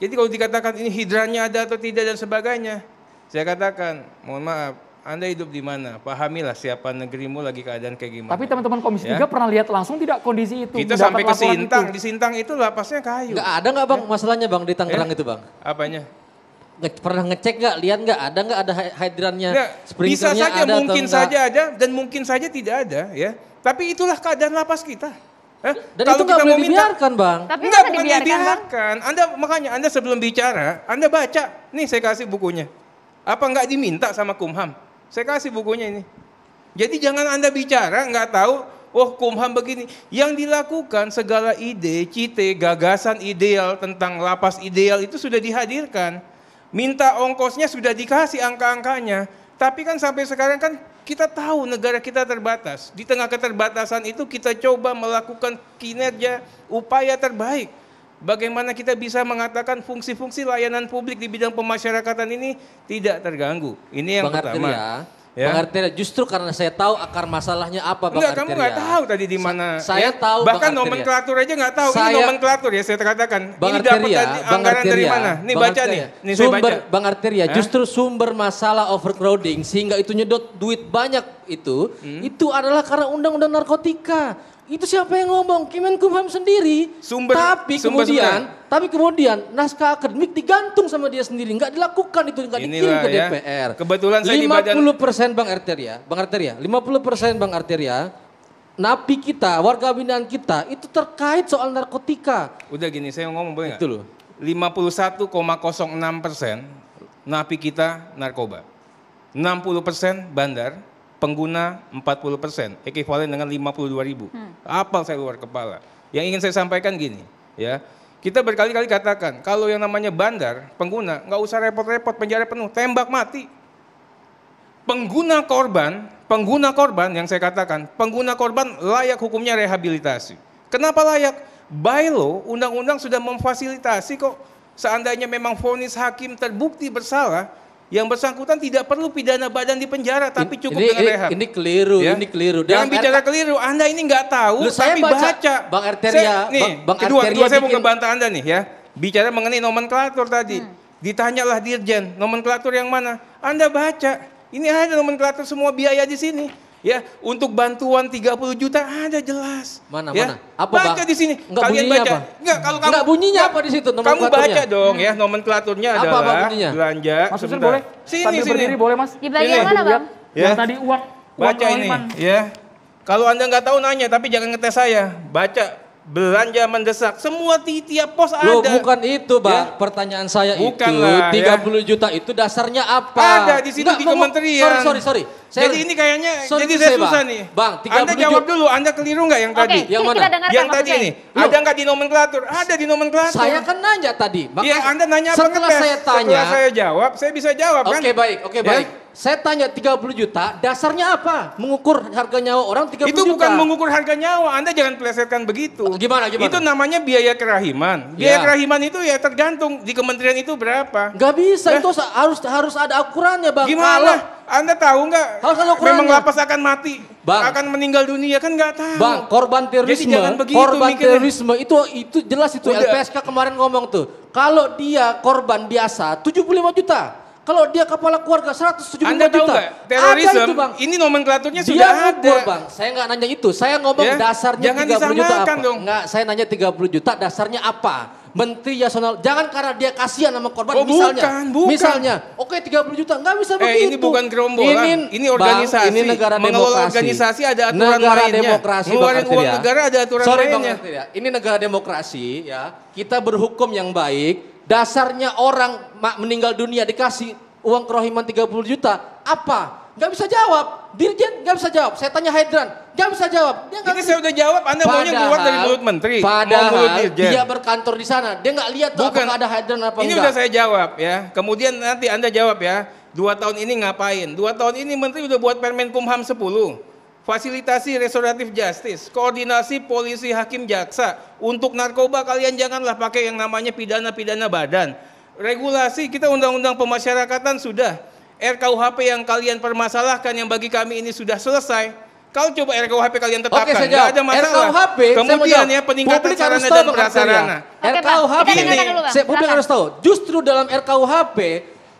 Jadi kalau dikatakan ini hidrannya ada atau tidak dan sebagainya, saya katakan, mohon maaf, anda hidup di mana? Pahamilah siapa negerimu lagi keadaan kayak gimana. Tapi teman-teman Komisi ya? 3 pernah lihat langsung tidak kondisi itu? Kita sampai ke Sintang, itu. di Sintang itu lapasnya kayu. Gak ada nggak Bang ya? masalahnya Bang di Tangerang ya? itu Bang? Apanya? Nge pernah ngecek nggak lihat nggak ada nggak ada hydrannya ya, bisa saja ada mungkin saja ada dan mungkin saja tidak ada ya tapi itulah keadaan lapas kita Eh, Dan kalau itu kita mau minta, dibiarkan bang. Tapi enggak, bukan dibiarkan. dibiarkan. Anda makanya Anda sebelum bicara, Anda baca. Nih saya kasih bukunya. Apa nggak diminta sama Kumham? Saya kasih bukunya ini. Jadi jangan Anda bicara nggak tahu, oh kumham begini. Yang dilakukan segala ide, cite, gagasan ideal tentang lapas ideal itu sudah dihadirkan. Minta ongkosnya sudah dikasih angka-angkanya. Tapi kan sampai sekarang kan kita tahu negara kita terbatas. Di tengah keterbatasan itu kita coba melakukan kinerja upaya terbaik bagaimana kita bisa mengatakan fungsi-fungsi layanan publik di bidang pemasyarakatan ini tidak terganggu. Ini yang Bang pertama. Ya. Bang Arteria, justru karena saya tahu akar masalahnya apa Bang Enggak, Arteria. kamu nggak tahu tadi di mana. Sa saya ya? tahu Bahkan Bang nomenklatur aja nggak tahu. Saya, ini nomenklatur ya saya katakan. Bang ini Arteria, dapat Bang anggaran Arteria, dari mana? Nih Bang baca Arteria. nih. Nih sumber, saya baca. Bang Arteria, ya? justru sumber masalah overcrowding sehingga itu nyedot duit banyak itu, hmm? itu adalah karena undang-undang narkotika. Itu siapa yang ngomong? Kemenkumham sendiri. Sumber, tapi sumber, kemudian, sumber. tapi kemudian naskah akademik digantung sama dia sendiri, nggak dilakukan itu, nggak dikirim Inilah ke ya. DPR. Kebetulan saya 50% di badan... Bang Arteria, Bang Arteria, 50% Bang Arteria napi kita, warga binaan kita itu terkait soal narkotika. Udah gini, saya ngomong boleh Itu loh. 51,06 persen napi kita narkoba. 60 persen bandar, pengguna 40 persen, ekivalen dengan 52 ribu. Hmm. Apal saya luar kepala. Yang ingin saya sampaikan gini, ya kita berkali-kali katakan kalau yang namanya bandar pengguna nggak usah repot-repot penjara penuh, tembak mati. Pengguna korban, pengguna korban yang saya katakan, pengguna korban layak hukumnya rehabilitasi. Kenapa layak? By law, undang-undang sudah memfasilitasi kok. Seandainya memang vonis hakim terbukti bersalah, yang bersangkutan tidak perlu pidana badan di penjara tapi cukup ini, dengan rehab. Ini, keliru, ya? ini keliru. Dan Jangan bicara keliru, Anda ini nggak tahu Lu, saya tapi baca. baca. Bang Arteria, saya, nih, Bang kedua, Arteria kedua saya bikin... mau ngebantah Anda nih ya. Bicara mengenai nomenklatur tadi. Hmm. Ditanyalah Dirjen, nomenklatur yang mana? Anda baca. Ini ada nomenklatur semua biaya di sini ya untuk bantuan 30 juta ada jelas. Mana ya. mana? Apa baca di sini. Enggak Kalian baca. Apa? Enggak kalau kamu Enggak bunyinya enggak, apa di situ Kamu baca dong ya hmm. nomenklaturnya apa, adalah apa bunyinya? belanja. maksudnya boleh? Sini Sambil sini. Berdiri, boleh Mas? Di bagian sini. mana Bang? Ya. Yang tadi uang. uang baca ini ya. Kalau Anda nggak tahu nanya tapi jangan ngetes saya. Baca belanja mendesak. Semua di tiap pos Loh, ada. bukan itu, Bang. Ya? Pertanyaan saya bukan itu lah, 30 ya. juta itu dasarnya apa? Ada di situ Nggak, di kementerian. Sorry, sorry, sorry. Saya, jadi ini kayaknya sorry, jadi saya susah nih. Bang, 30 Anda jawab dulu, Anda keliru nggak yang okay, tadi? Yang mana? yang tadi ini. Loh. Ada nggak di nomenklatur? Ada di nomenklatur. Saya kan nanya tadi. Iya, Anda nanya apa? Setelah saya tanya. Setelah saya jawab, saya bisa jawab okay, kan? Oke, baik. Oke, okay, ya? baik. Saya tanya 30 juta, dasarnya apa? Mengukur harga nyawa orang 30 Itu juta. itu bukan mengukur harga nyawa, Anda jangan plesetkan begitu. Gimana, gimana? Itu namanya biaya kerahiman. Ya. Biaya ya. kerahiman itu ya tergantung di kementerian itu berapa. Gak bisa, nah. itu harus harus ada ukurannya Bang. Gimana? Kalau, anda tahu nggak? Harus ada ukurannya. Memang lapas akan mati. Bang. Akan meninggal dunia kan nggak tahu. Bang, korban terorisme, Jadi jangan begitu korban terorisme itu itu jelas itu Udah. LPSK kemarin ngomong tuh. Kalau dia korban biasa 75 juta kalau dia kepala keluarga 170 Anda tahu juta. Gak, terorisme itu, bang? ini nomenklaturnya dia sudah ada. Dia bang. Saya nggak nanya itu. Saya ngomong ya? dasarnya Jangan 30 juta apa. Dong. Nggak, saya nanya 30 juta dasarnya apa? Menteri Yasona jangan karena dia kasihan sama korban oh, misalnya bukan, bukan. misalnya oke okay, 30 juta nggak bisa eh, begitu ini bukan gerombolan ini, ini organisasi bang, ini negara mengelola demokrasi organisasi ada aturan negara Negara demokrasi ngeluarin uang negara ada aturan Sorry, lainnya. bang, ini negara demokrasi ya kita berhukum yang baik dasarnya orang meninggal dunia dikasih uang kerohiman 30 juta, apa? Gak bisa jawab. Dirjen gak bisa jawab. Saya tanya Hydran gak bisa jawab. Dia gak Ini saya udah jawab, Anda padahal, maunya keluar dari mulut menteri. Padahal mulut dirjen. dia berkantor di sana. Dia gak lihat tuh Bukan. apakah ada Hydran apa Ini enggak. udah saya jawab ya. Kemudian nanti Anda jawab ya. Dua tahun ini ngapain? Dua tahun ini menteri udah buat Permen Kumham sepuluh fasilitasi restoratif justice, koordinasi polisi hakim jaksa. Untuk narkoba kalian janganlah pakai yang namanya pidana-pidana badan. Regulasi kita undang-undang pemasyarakatan sudah. RKUHP yang kalian permasalahkan yang bagi kami ini sudah selesai. Kalau coba RKUHP kalian tetapkan, Oke, saya ada masalah. RKUHP, Kemudian ya peningkatan publik sarana dan prasarana. Ya. RKUHP, ini, saya publik harus tahu. Justru dalam RKUHP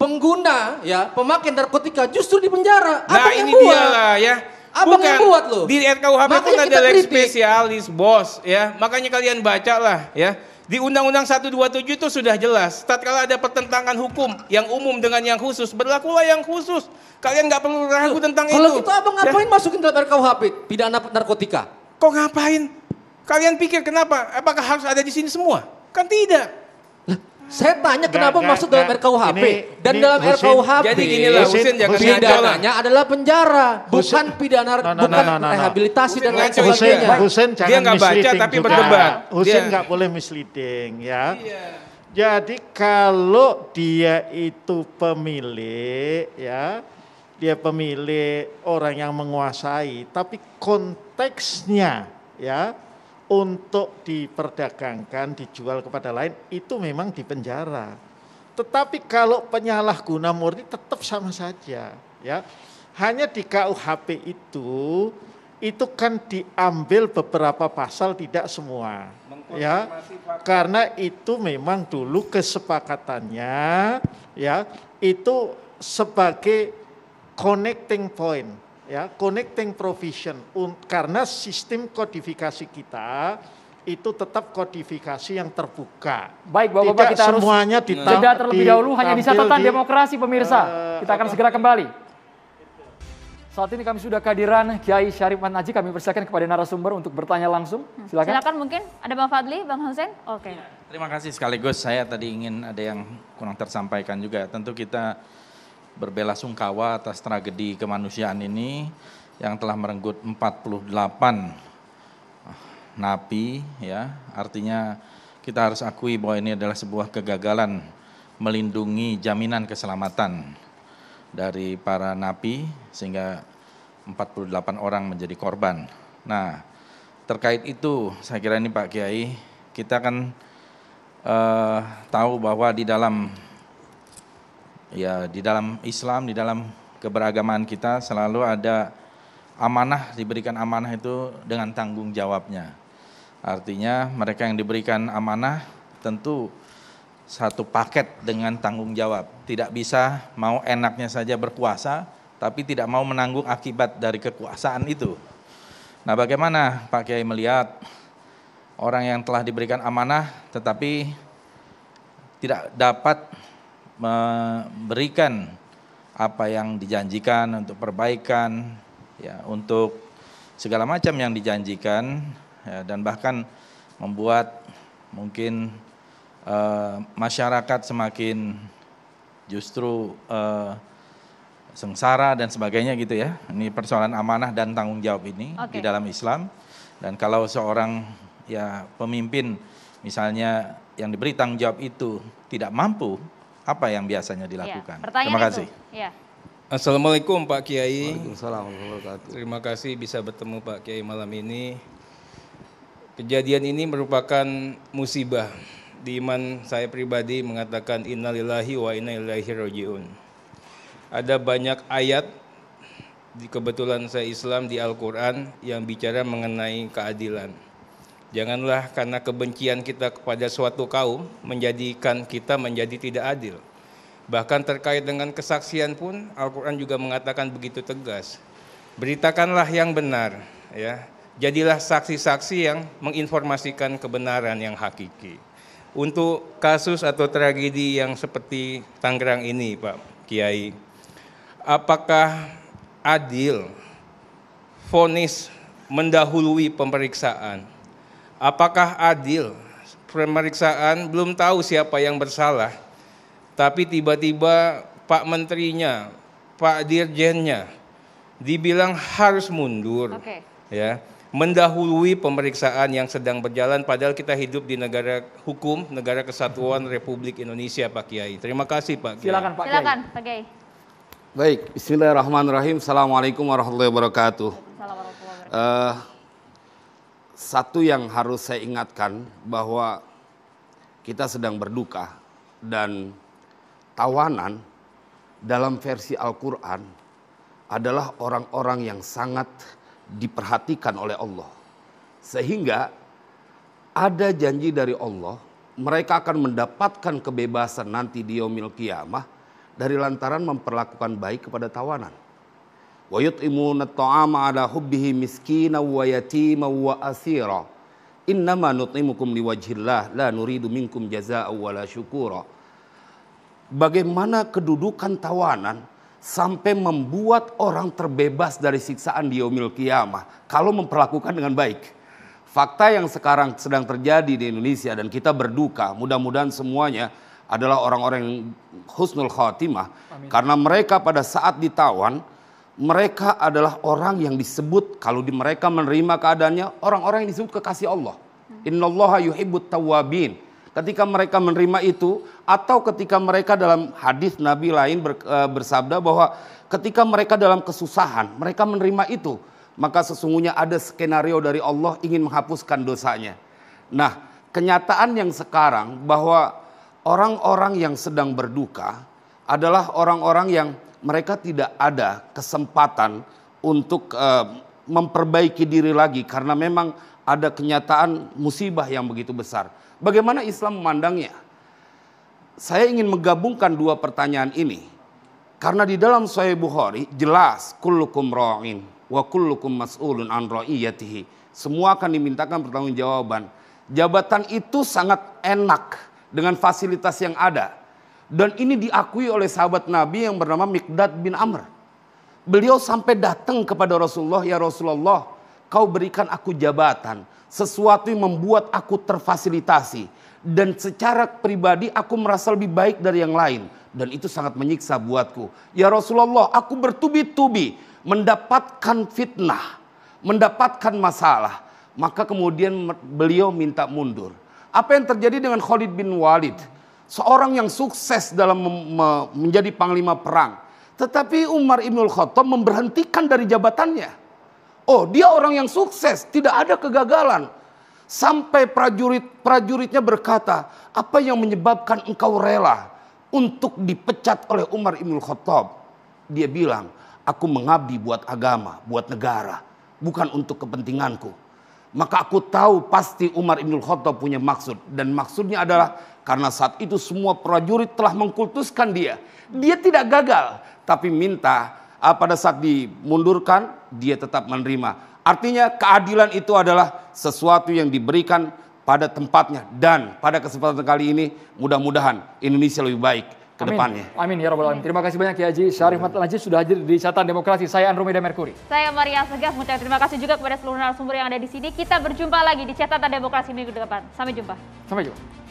pengguna ya pemakai narkotika justru di penjara. Nah, ini dia lah ya Abang Bukan. yang buat loh. Di RKUHP pun ada lex spesialis, bos, ya. Makanya kalian baca lah, ya. Di Undang-Undang 127 itu sudah jelas, tatkala ada pertentangan hukum yang umum dengan yang khusus, berlakulah yang khusus. Kalian nggak perlu ragu tentang kalau itu. Kalau gitu abang ya. ngapain ya. masukin dalam RKUHP pidana narkotika? Kok ngapain? Kalian pikir kenapa? Apakah harus ada di sini semua? Kan tidak. Saya tanya kenapa gak, masuk gak, dalam RKUHP dan ini, dalam Husin, RKUHP jadi gini lah Husin jangan pidananya adalah penjara bukan pidana no, no, bukan no, no, no, rehabilitasi Husin dan lain sebagainya. Husin, Husin jangan dia nggak baca tapi juga. berdebat. Husin nggak boleh misleading ya. Iya. Jadi kalau dia itu pemilik ya dia pemilik orang yang menguasai tapi konteksnya ya untuk diperdagangkan, dijual kepada lain itu memang di penjara. Tetapi kalau penyalahguna murni tetap sama saja, ya. Hanya di KUHP itu itu kan diambil beberapa pasal tidak semua. Ya. Karena itu memang dulu kesepakatannya ya itu sebagai connecting point ya connecting provision karena sistem kodifikasi kita itu tetap kodifikasi yang terbuka. Baik, Bapak-bapak kita harus semuanya ditam, jeda terlebih dahulu hanya di catatan di, demokrasi pemirsa. Uh, kita akan segera kembali. Saat ini kami sudah kehadiran Kiai Syarif Manaji. Kami persilakan kepada narasumber untuk bertanya langsung. Hmm. Silakan. Silakan mungkin ada Bang Fadli, Bang Hussein. Oke. Okay. Terima kasih sekaligus saya tadi ingin ada yang kurang tersampaikan juga. Tentu kita berbelasungkawa atas tragedi kemanusiaan ini yang telah merenggut 48 ah, napi ya. Artinya kita harus akui bahwa ini adalah sebuah kegagalan melindungi jaminan keselamatan dari para napi sehingga 48 orang menjadi korban. Nah, terkait itu saya kira ini Pak Kiai kita akan eh, tahu bahwa di dalam Ya, di dalam Islam, di dalam keberagaman kita selalu ada amanah, diberikan amanah itu dengan tanggung jawabnya. Artinya mereka yang diberikan amanah tentu satu paket dengan tanggung jawab. Tidak bisa mau enaknya saja berkuasa, tapi tidak mau menanggung akibat dari kekuasaan itu. Nah bagaimana Pak Kiai melihat orang yang telah diberikan amanah tetapi tidak dapat memberikan apa yang dijanjikan untuk perbaikan, ya, untuk segala macam yang dijanjikan, ya, dan bahkan membuat mungkin uh, masyarakat semakin justru uh, sengsara dan sebagainya gitu ya. Ini persoalan amanah dan tanggung jawab ini okay. di dalam Islam. Dan kalau seorang ya pemimpin misalnya yang diberi tanggung jawab itu tidak mampu apa yang biasanya iya, dilakukan? Ya, Terima kasih. Ya. Assalamualaikum Pak Kiai. Waalaikumsalam Terima kasih bisa bertemu Pak Kiai malam ini. Kejadian ini merupakan musibah. Di iman saya pribadi mengatakan innalillahi wa inna ilaihi rajiun. Ada banyak ayat di kebetulan saya Islam di Al-Qur'an yang bicara mengenai keadilan Janganlah karena kebencian kita kepada suatu kaum menjadikan kita menjadi tidak adil. Bahkan terkait dengan kesaksian pun Al-Qur'an juga mengatakan begitu tegas. Beritakanlah yang benar, ya. Jadilah saksi-saksi yang menginformasikan kebenaran yang hakiki. Untuk kasus atau tragedi yang seperti Tangerang ini, Pak Kiai, apakah adil vonis mendahului pemeriksaan? Apakah adil? Pemeriksaan belum tahu siapa yang bersalah, tapi tiba-tiba Pak Menterinya, Pak Dirjennya, dibilang harus mundur, okay. ya, mendahului pemeriksaan yang sedang berjalan. Padahal kita hidup di negara hukum, negara kesatuan Republik Indonesia, Pak Kiai. Terima kasih, Pak. Kiai. Silakan, Pak. Kiai. Silakan, Pak Kiai. Baik, Bismillahirrahmanirrahim. Assalamualaikum warahmatullahi wabarakatuh. Assalamualaikum warahmatullahi wabarakatuh. Uh, satu yang harus saya ingatkan bahwa kita sedang berduka dan tawanan dalam versi Al-Quran adalah orang-orang yang sangat diperhatikan oleh Allah. Sehingga ada janji dari Allah, mereka akan mendapatkan kebebasan nanti di Yomil kiamah dari lantaran memperlakukan baik kepada tawanan wa yut'imuna at'ama ala hubbihi miskina wa yatima wa asira innama nut'imukum liwajhillah la nuridu minkum jazaa'a wa la bagaimana kedudukan tawanan sampai membuat orang terbebas dari siksaan di yaumil kiamah kalau memperlakukan dengan baik. Fakta yang sekarang sedang terjadi di Indonesia dan kita berduka, mudah-mudahan semuanya adalah orang-orang yang husnul khatimah karena mereka pada saat ditawan mereka adalah orang yang disebut kalau di mereka menerima keadaannya orang-orang yang disebut kekasih Allah. Hmm. Innallaha yuhibbut tawabin. Ketika mereka menerima itu atau ketika mereka dalam hadis Nabi lain ber, e, bersabda bahwa ketika mereka dalam kesusahan, mereka menerima itu, maka sesungguhnya ada skenario dari Allah ingin menghapuskan dosanya. Nah, kenyataan yang sekarang bahwa orang-orang yang sedang berduka adalah orang-orang yang mereka tidak ada kesempatan untuk uh, memperbaiki diri lagi karena memang ada kenyataan musibah yang begitu besar. Bagaimana Islam memandangnya? Saya ingin menggabungkan dua pertanyaan ini. Karena di dalam Sahih Bukhari jelas kullukum ra'in wa kullukum mas'ulun an ra'iyatihi. Semua akan dimintakan pertanggungjawaban. Jabatan itu sangat enak dengan fasilitas yang ada. Dan ini diakui oleh sahabat Nabi yang bernama Mikdad bin Amr. Beliau sampai datang kepada Rasulullah, ya Rasulullah, kau berikan aku jabatan, sesuatu yang membuat aku terfasilitasi. Dan secara pribadi aku merasa lebih baik dari yang lain. Dan itu sangat menyiksa buatku. Ya Rasulullah, aku bertubi-tubi mendapatkan fitnah, mendapatkan masalah. Maka kemudian beliau minta mundur. Apa yang terjadi dengan Khalid bin Walid? seorang yang sukses dalam menjadi panglima perang. Tetapi Umar Ibnul Khattab memberhentikan dari jabatannya. Oh, dia orang yang sukses, tidak ada kegagalan. Sampai prajurit-prajuritnya berkata, "Apa yang menyebabkan engkau rela untuk dipecat oleh Umar Ibnul Khattab?" Dia bilang, "Aku mengabdi buat agama, buat negara, bukan untuk kepentinganku." Maka aku tahu pasti Umar Ibnul Khattab punya maksud dan maksudnya adalah karena saat itu semua prajurit telah mengkultuskan dia. Dia tidak gagal, tapi minta ah, pada saat dimundurkan dia tetap menerima. Artinya keadilan itu adalah sesuatu yang diberikan pada tempatnya dan pada kesempatan kali ini mudah-mudahan Indonesia lebih baik ke Amin. depannya. Amin ya rabbal alamin. Terima kasih banyak ya Haji Syarif Najib Haji sudah hadir di catatan demokrasi. Saya Andromeda Merkuri. Saya Maria Segaf terima kasih juga kepada seluruh narasumber yang ada di sini. Kita berjumpa lagi di catatan demokrasi minggu depan. Sampai jumpa. Sampai jumpa.